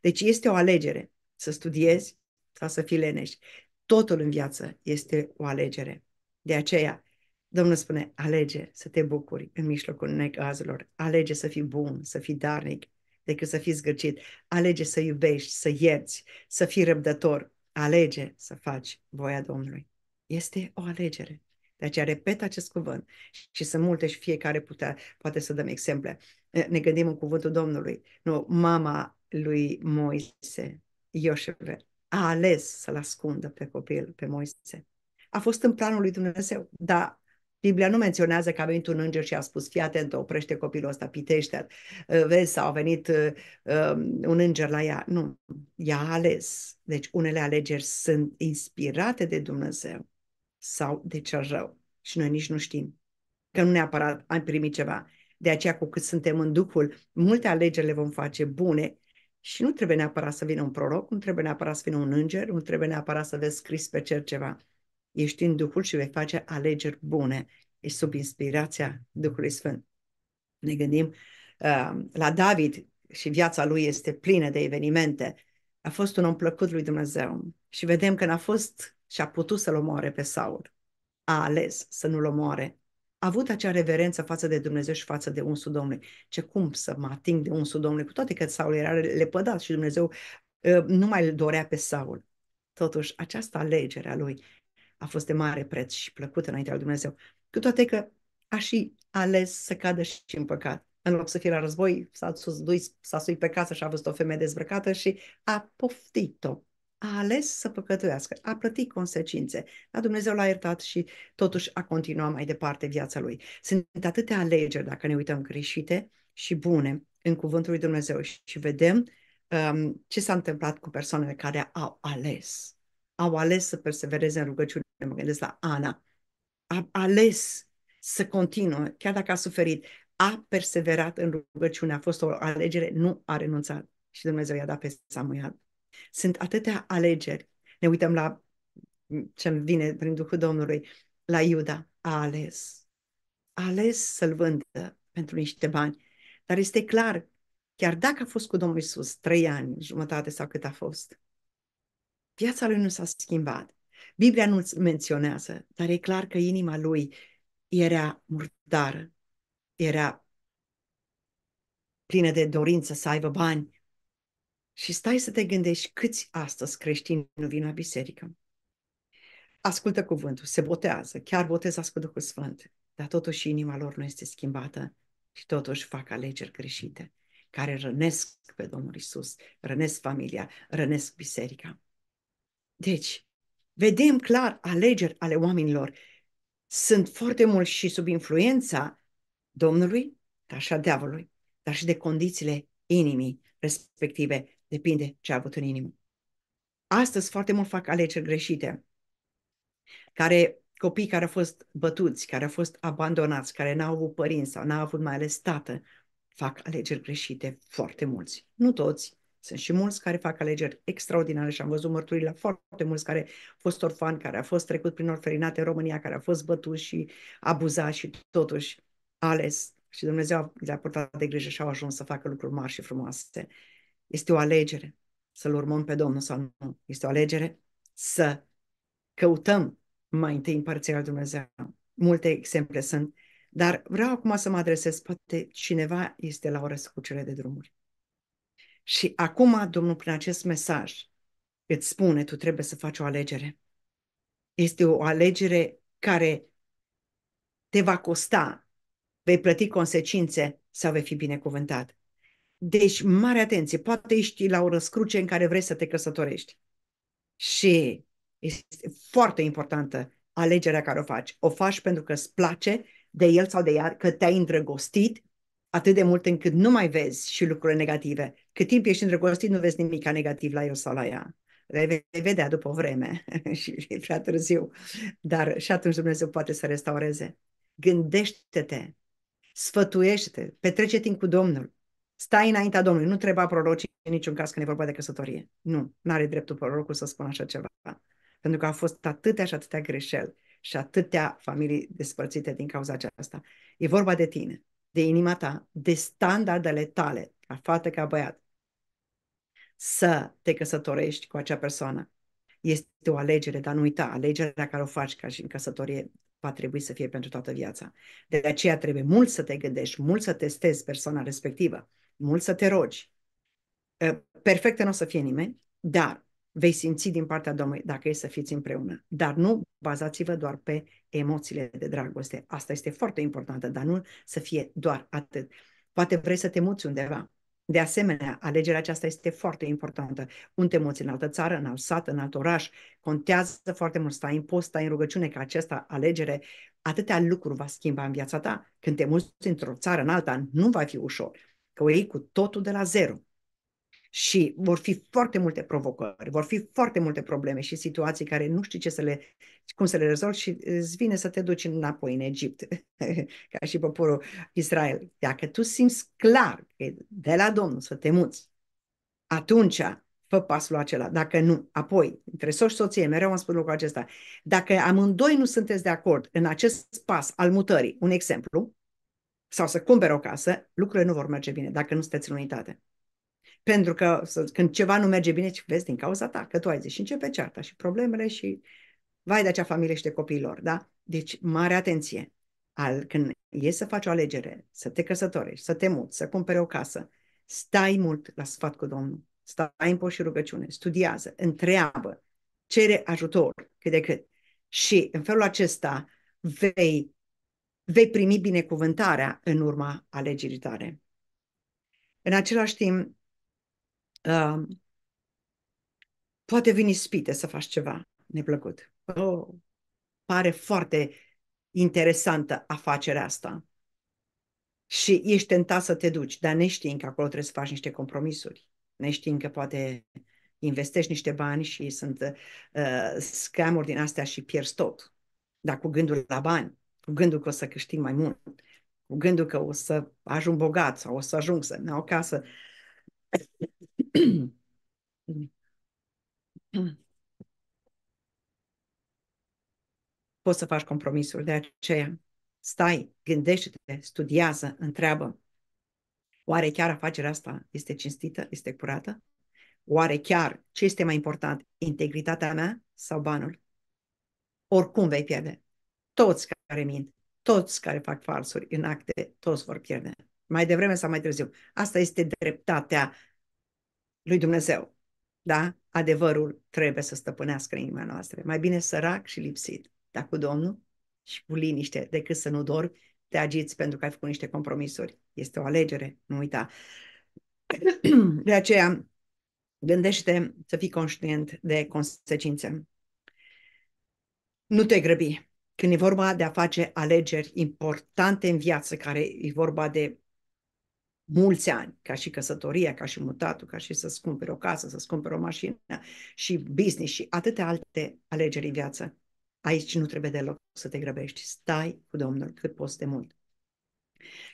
Deci este o alegere să studiezi sau să fii lenești. Totul în viață este o alegere. De aceea, Domnul spune, alege să te bucuri în mijlocul necazurilor, alege să fii bun, să fii darnic, decât să fii zgârcit, alege să iubești, să ierți, să fii răbdător, alege să faci voia Domnului. Este o alegere. De aceea repet acest cuvânt și sunt multe și fiecare putea, poate să dăm exemple. Ne gândim în cuvântul Domnului. Nu, mama lui Moise, Ioșeve, a ales să-l ascundă pe copil, pe Moise. A fost în planul lui Dumnezeu, dar Biblia nu menționează că a venit un înger și a spus, fii atent, oprește copilul ăsta, pitește ă, vezi, sau a venit uh, un înger la ea. Nu, ea a ales. Deci unele alegeri sunt inspirate de Dumnezeu sau de cel rău. Și noi nici nu știm că nu neapărat am primit ceva. De aceea, cu cât suntem în Duhul, multe alegeri le vom face bune și nu trebuie neapărat să vină un proroc, nu trebuie neapărat să vină un înger, nu trebuie neapărat să vezi scris pe cer ceva. Ești în Duhul și vei face alegeri bune. Ești sub inspirația Duhului Sfânt. Ne gândim uh, la David și viața lui este plină de evenimente. A fost un om plăcut lui Dumnezeu și vedem că n-a fost și a putut să-l omoare pe Saul. A ales să nu-l omoare. A avut acea reverență față de Dumnezeu și față de unsul Domnului. Ce cum să mă ating de unsul Domnului, cu toate că Saul era lepădat și Dumnezeu uh, nu mai îl dorea pe Saul. Totuși, această alegere a lui a fost de mare preț și plăcută înaintea lui Dumnezeu. Cu toate că a și ales să cadă și în păcat. În loc să fie la război, s-a sus, s-a sui pe casă și a văzut o femeie dezbrăcată și a poftit-o a ales să păcătuiască, a plătit consecințe, dar Dumnezeu l-a iertat și totuși a continuat mai departe viața lui. Sunt atâtea alegeri, dacă ne uităm greșite și bune, în cuvântul lui Dumnezeu și, și vedem um, ce s-a întâmplat cu persoanele care au ales. Au ales să persevereze în rugăciune. Mă gândesc la Ana. A ales să continue, chiar dacă a suferit. A perseverat în rugăciune. A fost o alegere, nu a renunțat. Și Dumnezeu i-a dat pe Samuel sunt atâtea alegeri. Ne uităm la ce vine prin Duhul Domnului, la Iuda. A ales. A ales să-l vândă pentru niște bani. Dar este clar, chiar dacă a fost cu Domnul Isus trei ani, jumătate sau cât a fost, viața lui nu s-a schimbat. Biblia nu menționează, dar e clar că inima lui era murdară, era plină de dorință să aibă bani, și stai să te gândești câți astăzi creștini nu vin la biserică. Ascultă cuvântul, se botează, chiar botează cu Duhul Sfânt, dar totuși inima lor nu este schimbată și totuși fac alegeri greșite, care rănesc pe Domnul Isus, rănesc familia, rănesc biserica. Deci, vedem clar alegeri ale oamenilor. Sunt foarte mult și sub influența Domnului, dar și a diavolului, dar și de condițiile inimii respective Depinde ce a avut în inimă. Astăzi foarte mult fac alegeri greșite, care copii care au fost bătuți, care au fost abandonați, care n-au avut părinți sau n-au avut mai ales tată, fac alegeri greșite foarte mulți. Nu toți, sunt și mulți care fac alegeri extraordinare și am văzut mărturii la foarte mulți care au fost orfani, care au fost trecut prin orfelinate în România, care au fost bătuți și abuzați și totuși ales și Dumnezeu le-a purtat de grijă și au ajuns să facă lucruri mari și frumoase. Este o alegere să-L urmăm pe Domnul sau nu. Este o alegere să căutăm mai întâi împărțirea lui Dumnezeu. Multe exemple sunt, dar vreau acum să mă adresez, poate cineva este la o răscucere de drumuri. Și acum Domnul prin acest mesaj îți spune, tu trebuie să faci o alegere. Este o alegere care te va costa, vei plăti consecințe sau vei fi binecuvântat. Deci, mare atenție, poate ești la o răscruce în care vrei să te căsătorești. Și este foarte importantă alegerea care o faci. O faci pentru că îți place de el sau de ea, că te-ai îndrăgostit atât de mult încât nu mai vezi și lucrurile negative. Cât timp ești îndrăgostit, nu vezi nimic negativ la el sau la ea. Le vei vedea după vreme și prea târziu. Dar și atunci Dumnezeu poate să restaureze. Gândește-te, sfătuiește-te, petrece timp cu Domnul, Stai înaintea Domnului. Nu treba prorocii în niciun caz când e vorba de căsătorie. Nu, nu are dreptul prorocul să spună așa ceva. Pentru că au fost atâtea și atâtea greșeli și atâtea familii despărțite din cauza aceasta. E vorba de tine, de inima ta, de standardele tale, ca fată, ca băiat. Să te căsătorești cu acea persoană. Este o alegere, dar nu uita, alegerea care o faci ca și în căsătorie va trebui să fie pentru toată viața. De aceea trebuie mult să te gândești, mult să testezi persoana respectivă mult să te rogi. Ă, perfectă nu o să fie nimeni, dar vei simți din partea Domnului dacă e să fiți împreună. Dar nu bazați-vă doar pe emoțiile de dragoste. Asta este foarte importantă, dar nu să fie doar atât. Poate vrei să te muți undeva. De asemenea, alegerea aceasta este foarte importantă. Un te muți în altă țară, în alt sat, în alt oraș, contează foarte mult. Stai în post, stai în rugăciune că această alegere atâtea lucruri va schimba în viața ta. Când te muți într-o țară în alta, nu va fi ușor că o iei cu totul de la zero. Și vor fi foarte multe provocări, vor fi foarte multe probleme și situații care nu știi ce să le, cum să le rezolvi și îți vine să te duci înapoi în Egipt, ca și poporul Israel. Dacă tu simți clar că e de la Domnul să te muți, atunci fă pasul acela. Dacă nu, apoi, între soț și soție, mereu am spus lucrul acesta. Dacă amândoi nu sunteți de acord în acest pas al mutării, un exemplu, sau să cumpere o casă, lucrurile nu vor merge bine dacă nu sunteți în unitate. Pentru că când ceva nu merge bine, vezi din cauza ta, că tu ai zis și începe cearta și problemele și vai de acea familie și de copiilor, da? Deci, mare atenție. Al, când e să faci o alegere, să te căsătorești, să te muți, să cumpere o casă, stai mult la sfat cu Domnul, stai în post și rugăciune, studiază, întreabă, cere ajutor cât de cât. Și în felul acesta vei vei primi binecuvântarea în urma alegerii tale. În același timp, uh, poate veni spite să faci ceva neplăcut. Oh, pare foarte interesantă afacerea asta. Și ești tentat să te duci, dar neștiind că acolo trebuie să faci niște compromisuri. Neștiind că poate investești niște bani și sunt uh, scamuri din astea și pierzi tot. Dar cu gândul la bani cu gândul că o să câștig mai mult, cu gândul că o să ajung bogat sau o să ajung să ne o casă. Poți să faci compromisul, de aceea stai, gândește-te, studiază, întreabă. Oare chiar afacerea asta este cinstită, este curată? Oare chiar ce este mai important, integritatea mea sau banul? Oricum vei pierde. Toți care mint, toți care fac falsuri în acte, toți vor pierde. Mai devreme sau mai târziu. Asta este dreptatea lui Dumnezeu. Da? Adevărul trebuie să stăpânească în inima noastră. Mai bine sărac și lipsit, dar cu Domnul și cu liniște, decât să nu dormi, te agiți pentru că ai făcut niște compromisuri. Este o alegere, nu uita. De aceea, gândește să fii conștient de consecințe. Nu te grăbi când e vorba de a face alegeri importante în viață, care e vorba de mulți ani, ca și căsătoria, ca și mutatul, ca și să-ți cumperi o casă, să-ți cumperi o mașină și business și atâtea alte alegeri în viață. Aici nu trebuie deloc să te grăbești. Stai cu Domnul cât poți de mult.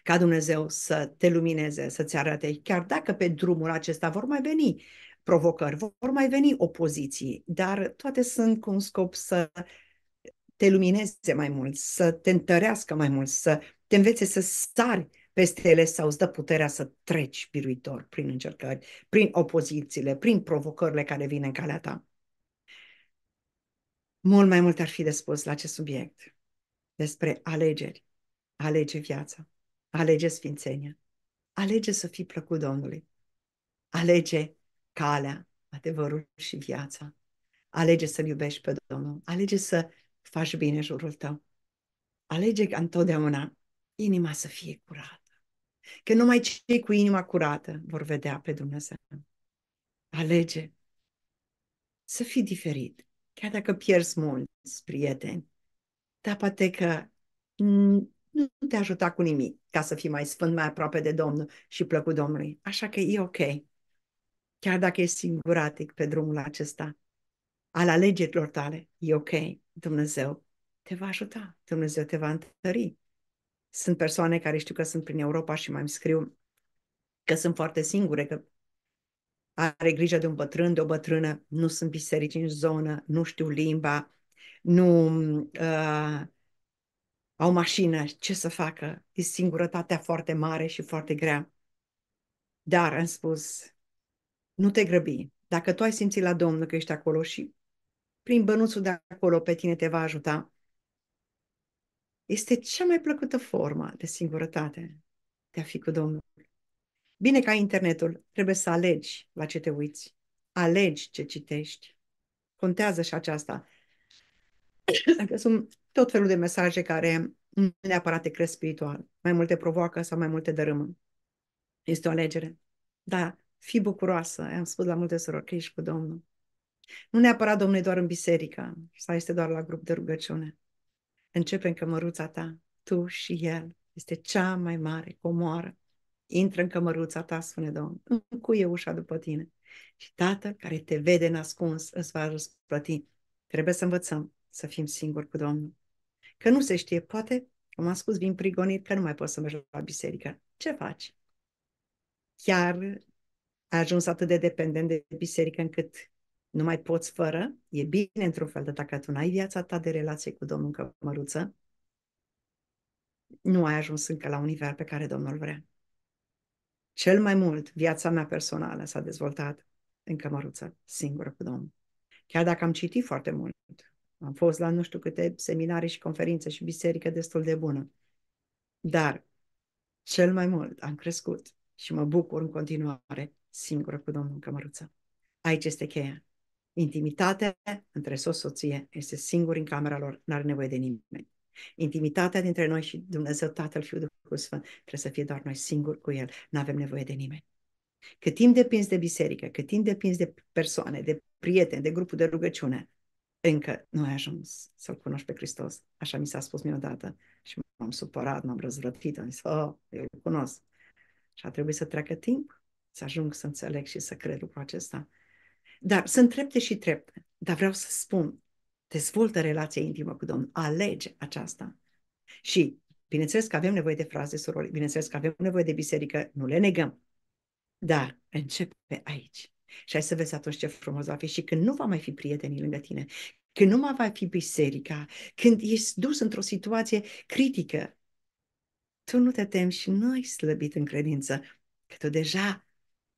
Ca Dumnezeu să te lumineze, să-ți arate, chiar dacă pe drumul acesta vor mai veni provocări, vor mai veni opoziții, dar toate sunt cu un scop să te lumineze mai mult, să te întărească mai mult, să te învețe să sari peste ele sau îți dă puterea să treci biruitor prin încercări, prin opozițiile, prin provocările care vin în calea ta. Mult mai mult ar fi de spus la acest subiect, despre alegeri, alege viața, alege sfințenia, alege să fii plăcut Domnului, alege calea, adevărul și viața, alege să-L iubești pe Domnul, alege să faci bine jurul tău. Alege întotdeauna inima să fie curată. Că numai cei cu inima curată vor vedea pe Dumnezeu. Alege să fii diferit. Chiar dacă pierzi mulți prieteni, dar poate că nu te ajuta cu nimic ca să fii mai sfânt, mai aproape de Domnul și plăcut Domnului. Așa că e ok. Chiar dacă ești singuratic pe drumul acesta al alegerilor tale, e ok. Dumnezeu te va ajuta, Dumnezeu te va întări. Sunt persoane care știu că sunt prin Europa și mai îmi scriu că sunt foarte singure, că are grijă de un bătrân, de o bătrână, nu sunt biserici în zonă, nu știu limba, nu uh, au mașină, ce să facă? E singurătatea foarte mare și foarte grea. Dar am spus, nu te grăbi. Dacă tu ai simțit la Domnul că ești acolo și prin bănuțul de acolo pe tine te va ajuta. Este cea mai plăcută formă de singurătate de a fi cu Domnul. Bine ca internetul, trebuie să alegi la ce te uiți, alegi ce citești. Contează și aceasta. Dacă sunt tot felul de mesaje care nu neapărat te cresc spiritual. Mai multe provoacă sau mai multe dărâmă. Este o alegere. Dar fii bucuroasă. Am spus la multe surori că ești cu Domnul. Nu neapărat, Domnul doar în biserică sau este doar la grup de rugăciune. Începe în cămăruța ta, tu și el. Este cea mai mare comoară. Intră în cămăruța ta, spune Domnul. Încuie ușa după tine. Și Tatăl care te vede nascuns îți va răsplăti. Trebuie să învățăm să fim singuri cu Domnul. Că nu se știe, poate, cum am spus, vin prigonit că nu mai poți să mergi la biserică. Ce faci? Chiar ai ajuns atât de dependent de biserică încât nu mai poți fără, e bine într-un fel, dar dacă tu n-ai viața ta de relație cu Domnul încă măruță, nu ai ajuns încă la un nivel pe care Domnul vrea. Cel mai mult, viața mea personală s-a dezvoltat în cămăruță, singură cu Domnul. Chiar dacă am citit foarte mult, am fost la nu știu câte seminarii și conferințe și biserică destul de bună, dar cel mai mult am crescut și mă bucur în continuare singură cu Domnul în cămăruță. Aici este cheia. Intimitatea între soț soție este singur în camera lor, nu are nevoie de nimeni. Intimitatea dintre noi și Dumnezeu Tatăl, Fiul, Duhul Sfânt trebuie să fie doar noi singuri cu El. Nu avem nevoie de nimeni. Cât timp depinzi de biserică, cât timp depinzi de persoane, de prieteni, de grupul de rugăciune, încă nu ai ajuns să-L cunoști pe Hristos. Așa mi s-a spus mie odată și m-am supărat, m-am răzvrătit, am zis, oh, eu îl cunosc. Și a trebuit să treacă timp să ajung să înțeleg și să cred lucrul acesta. Dar sunt trepte și trepte. Dar vreau să spun, dezvoltă relația intimă cu Domnul, alege aceasta. Și, bineînțeles că avem nevoie de fraze surori, bineînțeles că avem nevoie de biserică, nu le negăm. Dar începe aici. Și ai să vezi atunci ce frumos va fi și când nu va mai fi prietenii lângă tine, când nu mai va fi biserica, când ești dus într-o situație critică, tu nu te temi și nu ai slăbit în credință, că tu deja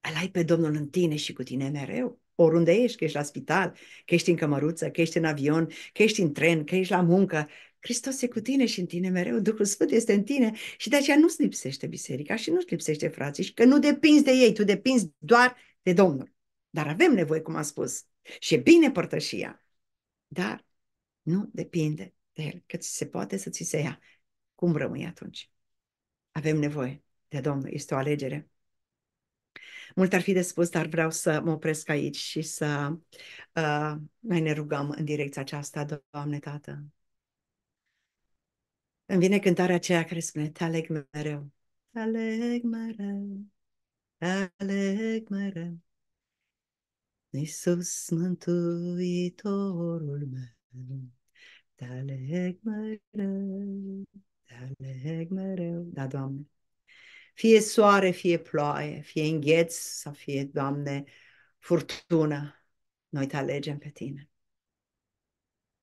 îl ai pe Domnul în tine și cu tine mereu oriunde ești, că ești la spital, că ești în cămăruță, că ești în avion, că ești în tren, că ești la muncă, Hristos e cu tine și în tine mereu, Duhul Sfânt este în tine și de aceea nu-ți lipsește biserica și nu-ți lipsește frații și că nu depinzi de ei, tu depinzi doar de Domnul. Dar avem nevoie, cum am spus, și e bine părtășia, dar nu depinde de el, că ți se poate să ți se ia. Cum rămâi atunci? Avem nevoie de Domnul, este o alegere. Mult ar fi de spus, dar vreau să mă opresc aici și să uh, ne rugăm în direcția aceasta, Doamne Tată. Îmi vine cântarea aceea care spune, te aleg mereu, te aleg mereu, te aleg mereu. Iisus Mântuitorul meu, te aleg mereu, te aleg mereu. Da, Doamne. Fie soare, fie ploaie, fie îngheț sau fie, Doamne, furtună, noi te alegem pe Tine.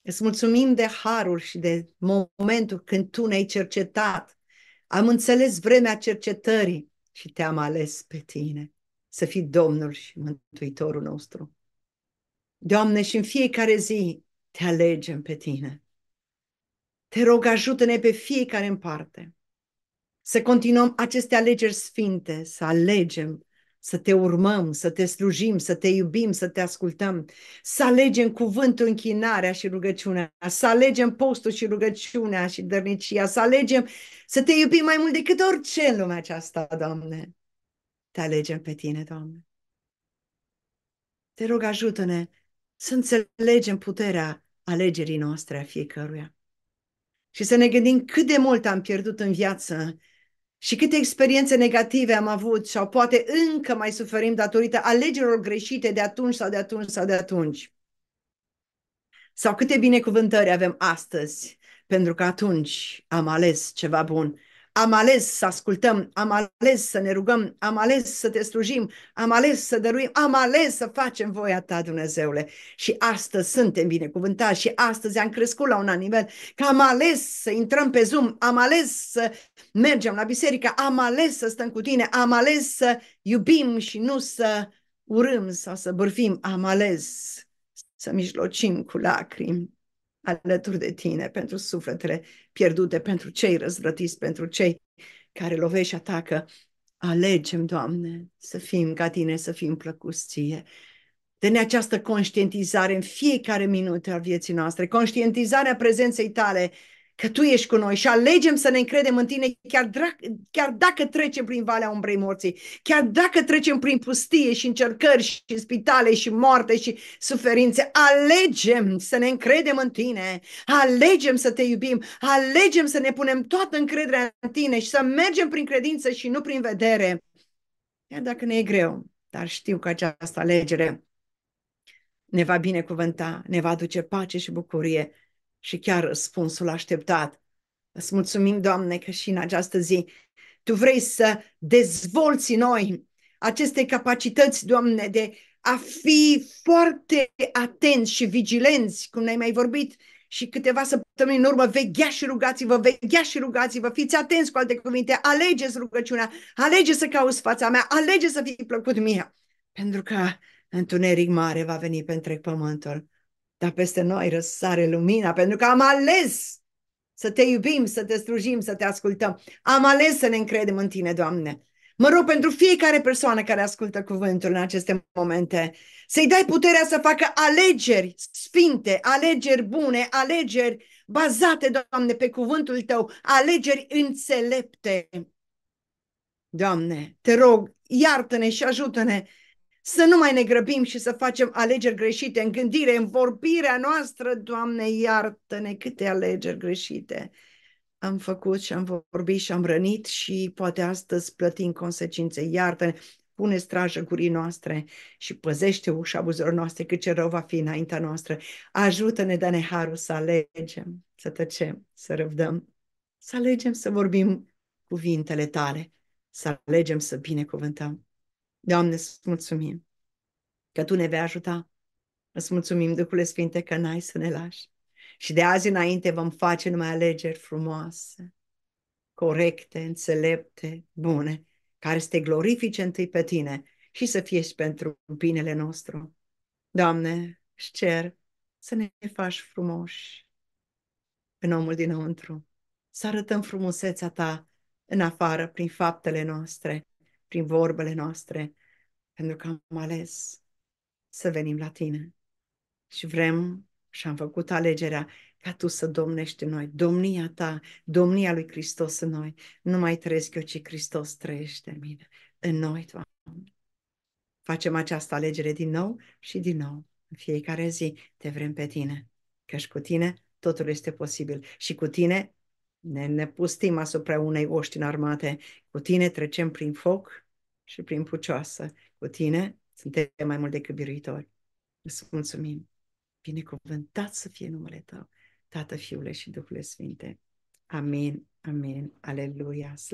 Îți mulțumim de harul și de momentul când Tu ne-ai cercetat. Am înțeles vremea cercetării și te-am ales pe Tine să fii Domnul și Mântuitorul nostru. Doamne, și în fiecare zi te alegem pe Tine. Te rog, ajută-ne pe fiecare în parte să continuăm aceste alegeri sfinte, să alegem să te urmăm, să te slujim, să te iubim, să te ascultăm, să alegem cuvântul, închinarea și rugăciunea, să alegem postul și rugăciunea și dărnicia, să alegem să te iubim mai mult decât orice în lumea aceasta, Doamne. Te alegem pe Tine, Doamne. Te rog, ajută-ne să înțelegem puterea alegerii noastre a fiecăruia și să ne gândim cât de mult am pierdut în viață și câte experiențe negative am avut sau poate încă mai suferim datorită alegerilor greșite de atunci sau de atunci sau de atunci. Sau câte binecuvântări avem astăzi, pentru că atunci am ales ceva bun am ales să ascultăm, am ales să ne rugăm, am ales să te slujim, am ales să dăruim, am ales să facem voia ta, Dumnezeule. Și astăzi suntem binecuvântați și astăzi am crescut la un anumit nivel, că am ales să intrăm pe Zoom, am ales să mergem la biserică, am ales să stăm cu tine, am ales să iubim și nu să urâm sau să bârfim, am ales să mijlocim cu lacrimi alături de tine pentru sufletele pierdute pentru cei răzvrătiți, pentru cei care lovești și atacă. Alegem, Doamne, să fim ca Tine, să fim plăcuți Ție. Dă-ne această conștientizare în fiecare minut al vieții noastre, conștientizarea prezenței Tale că Tu ești cu noi și alegem să ne încredem în Tine chiar, chiar dacă trecem prin Valea Umbrei Morții, chiar dacă trecem prin pustie și încercări și spitale și moarte și suferințe, alegem să ne încredem în Tine, alegem să Te iubim, alegem să ne punem toată încrederea în Tine și să mergem prin credință și nu prin vedere. Chiar dacă ne e greu, dar știu că această alegere ne va binecuvânta, ne va aduce pace și bucurie și chiar răspunsul așteptat. Îți mulțumim, Doamne, că și în această zi Tu vrei să dezvolți noi aceste capacități, Doamne, de a fi foarte atenți și vigilenți, cum ne-ai mai vorbit și câteva săptămâni în urmă, vegea și rugați-vă, vegea și rugați-vă, fiți atenți cu alte cuvinte, alegeți rugăciunea, alegeți să cauți fața mea, alegeți să fii plăcut mie, pentru că întuneric mare va veni pe întreg pământul dar peste noi răsare lumina, pentru că am ales să te iubim, să te strujim, să te ascultăm. Am ales să ne încredem în tine, Doamne. Mă rog pentru fiecare persoană care ascultă cuvântul în aceste momente, să-i dai puterea să facă alegeri sfinte, alegeri bune, alegeri bazate, Doamne, pe cuvântul tău, alegeri înțelepte. Doamne, te rog, iartă-ne și ajută-ne să nu mai ne grăbim și să facem alegeri greșite în gândire, în vorbirea noastră, Doamne, iartă-ne câte alegeri greșite am făcut și am vorbit și am rănit și poate astăzi plătim consecințe. Iartă-ne, pune strajă gurii noastre și păzește ușa buzelor noastre cât ce rău va fi înaintea noastră. Ajută-ne, dă-ne harul să alegem, să tăcem, să răbdăm, să alegem să vorbim cuvintele tale, să alegem să binecuvântăm. Doamne, îți mulțumim că Tu ne vei ajuta. Îți mulțumim, Duhule Sfinte, că n-ai să ne lași. Și de azi înainte vom face numai alegeri frumoase, corecte, înțelepte, bune, care să te glorifice întâi pe Tine și să fie și pentru binele nostru. Doamne, își cer să ne faci frumoși în omul dinăuntru, să arătăm frumusețea Ta în afară prin faptele noastre prin vorbele noastre, pentru că am ales să venim la tine. Și vrem și am făcut alegerea ca tu să domnești în noi, domnia ta, domnia lui Hristos în noi. Nu mai trăiesc eu, ci Hristos trăiește în mine, în noi, Doamne. Facem această alegere din nou și din nou. În fiecare zi te vrem pe tine, căci cu tine totul este posibil și cu tine ne, ne pustim asupra unei oști armate. Cu tine trecem prin foc și prin pucioasă. Cu tine suntem mai mult decât biruitori. Îți mulțumim. Binecuvântat să fie numele Tău, Tată, Fiule și Duhul Sfinte. Amin, amin, aleluia.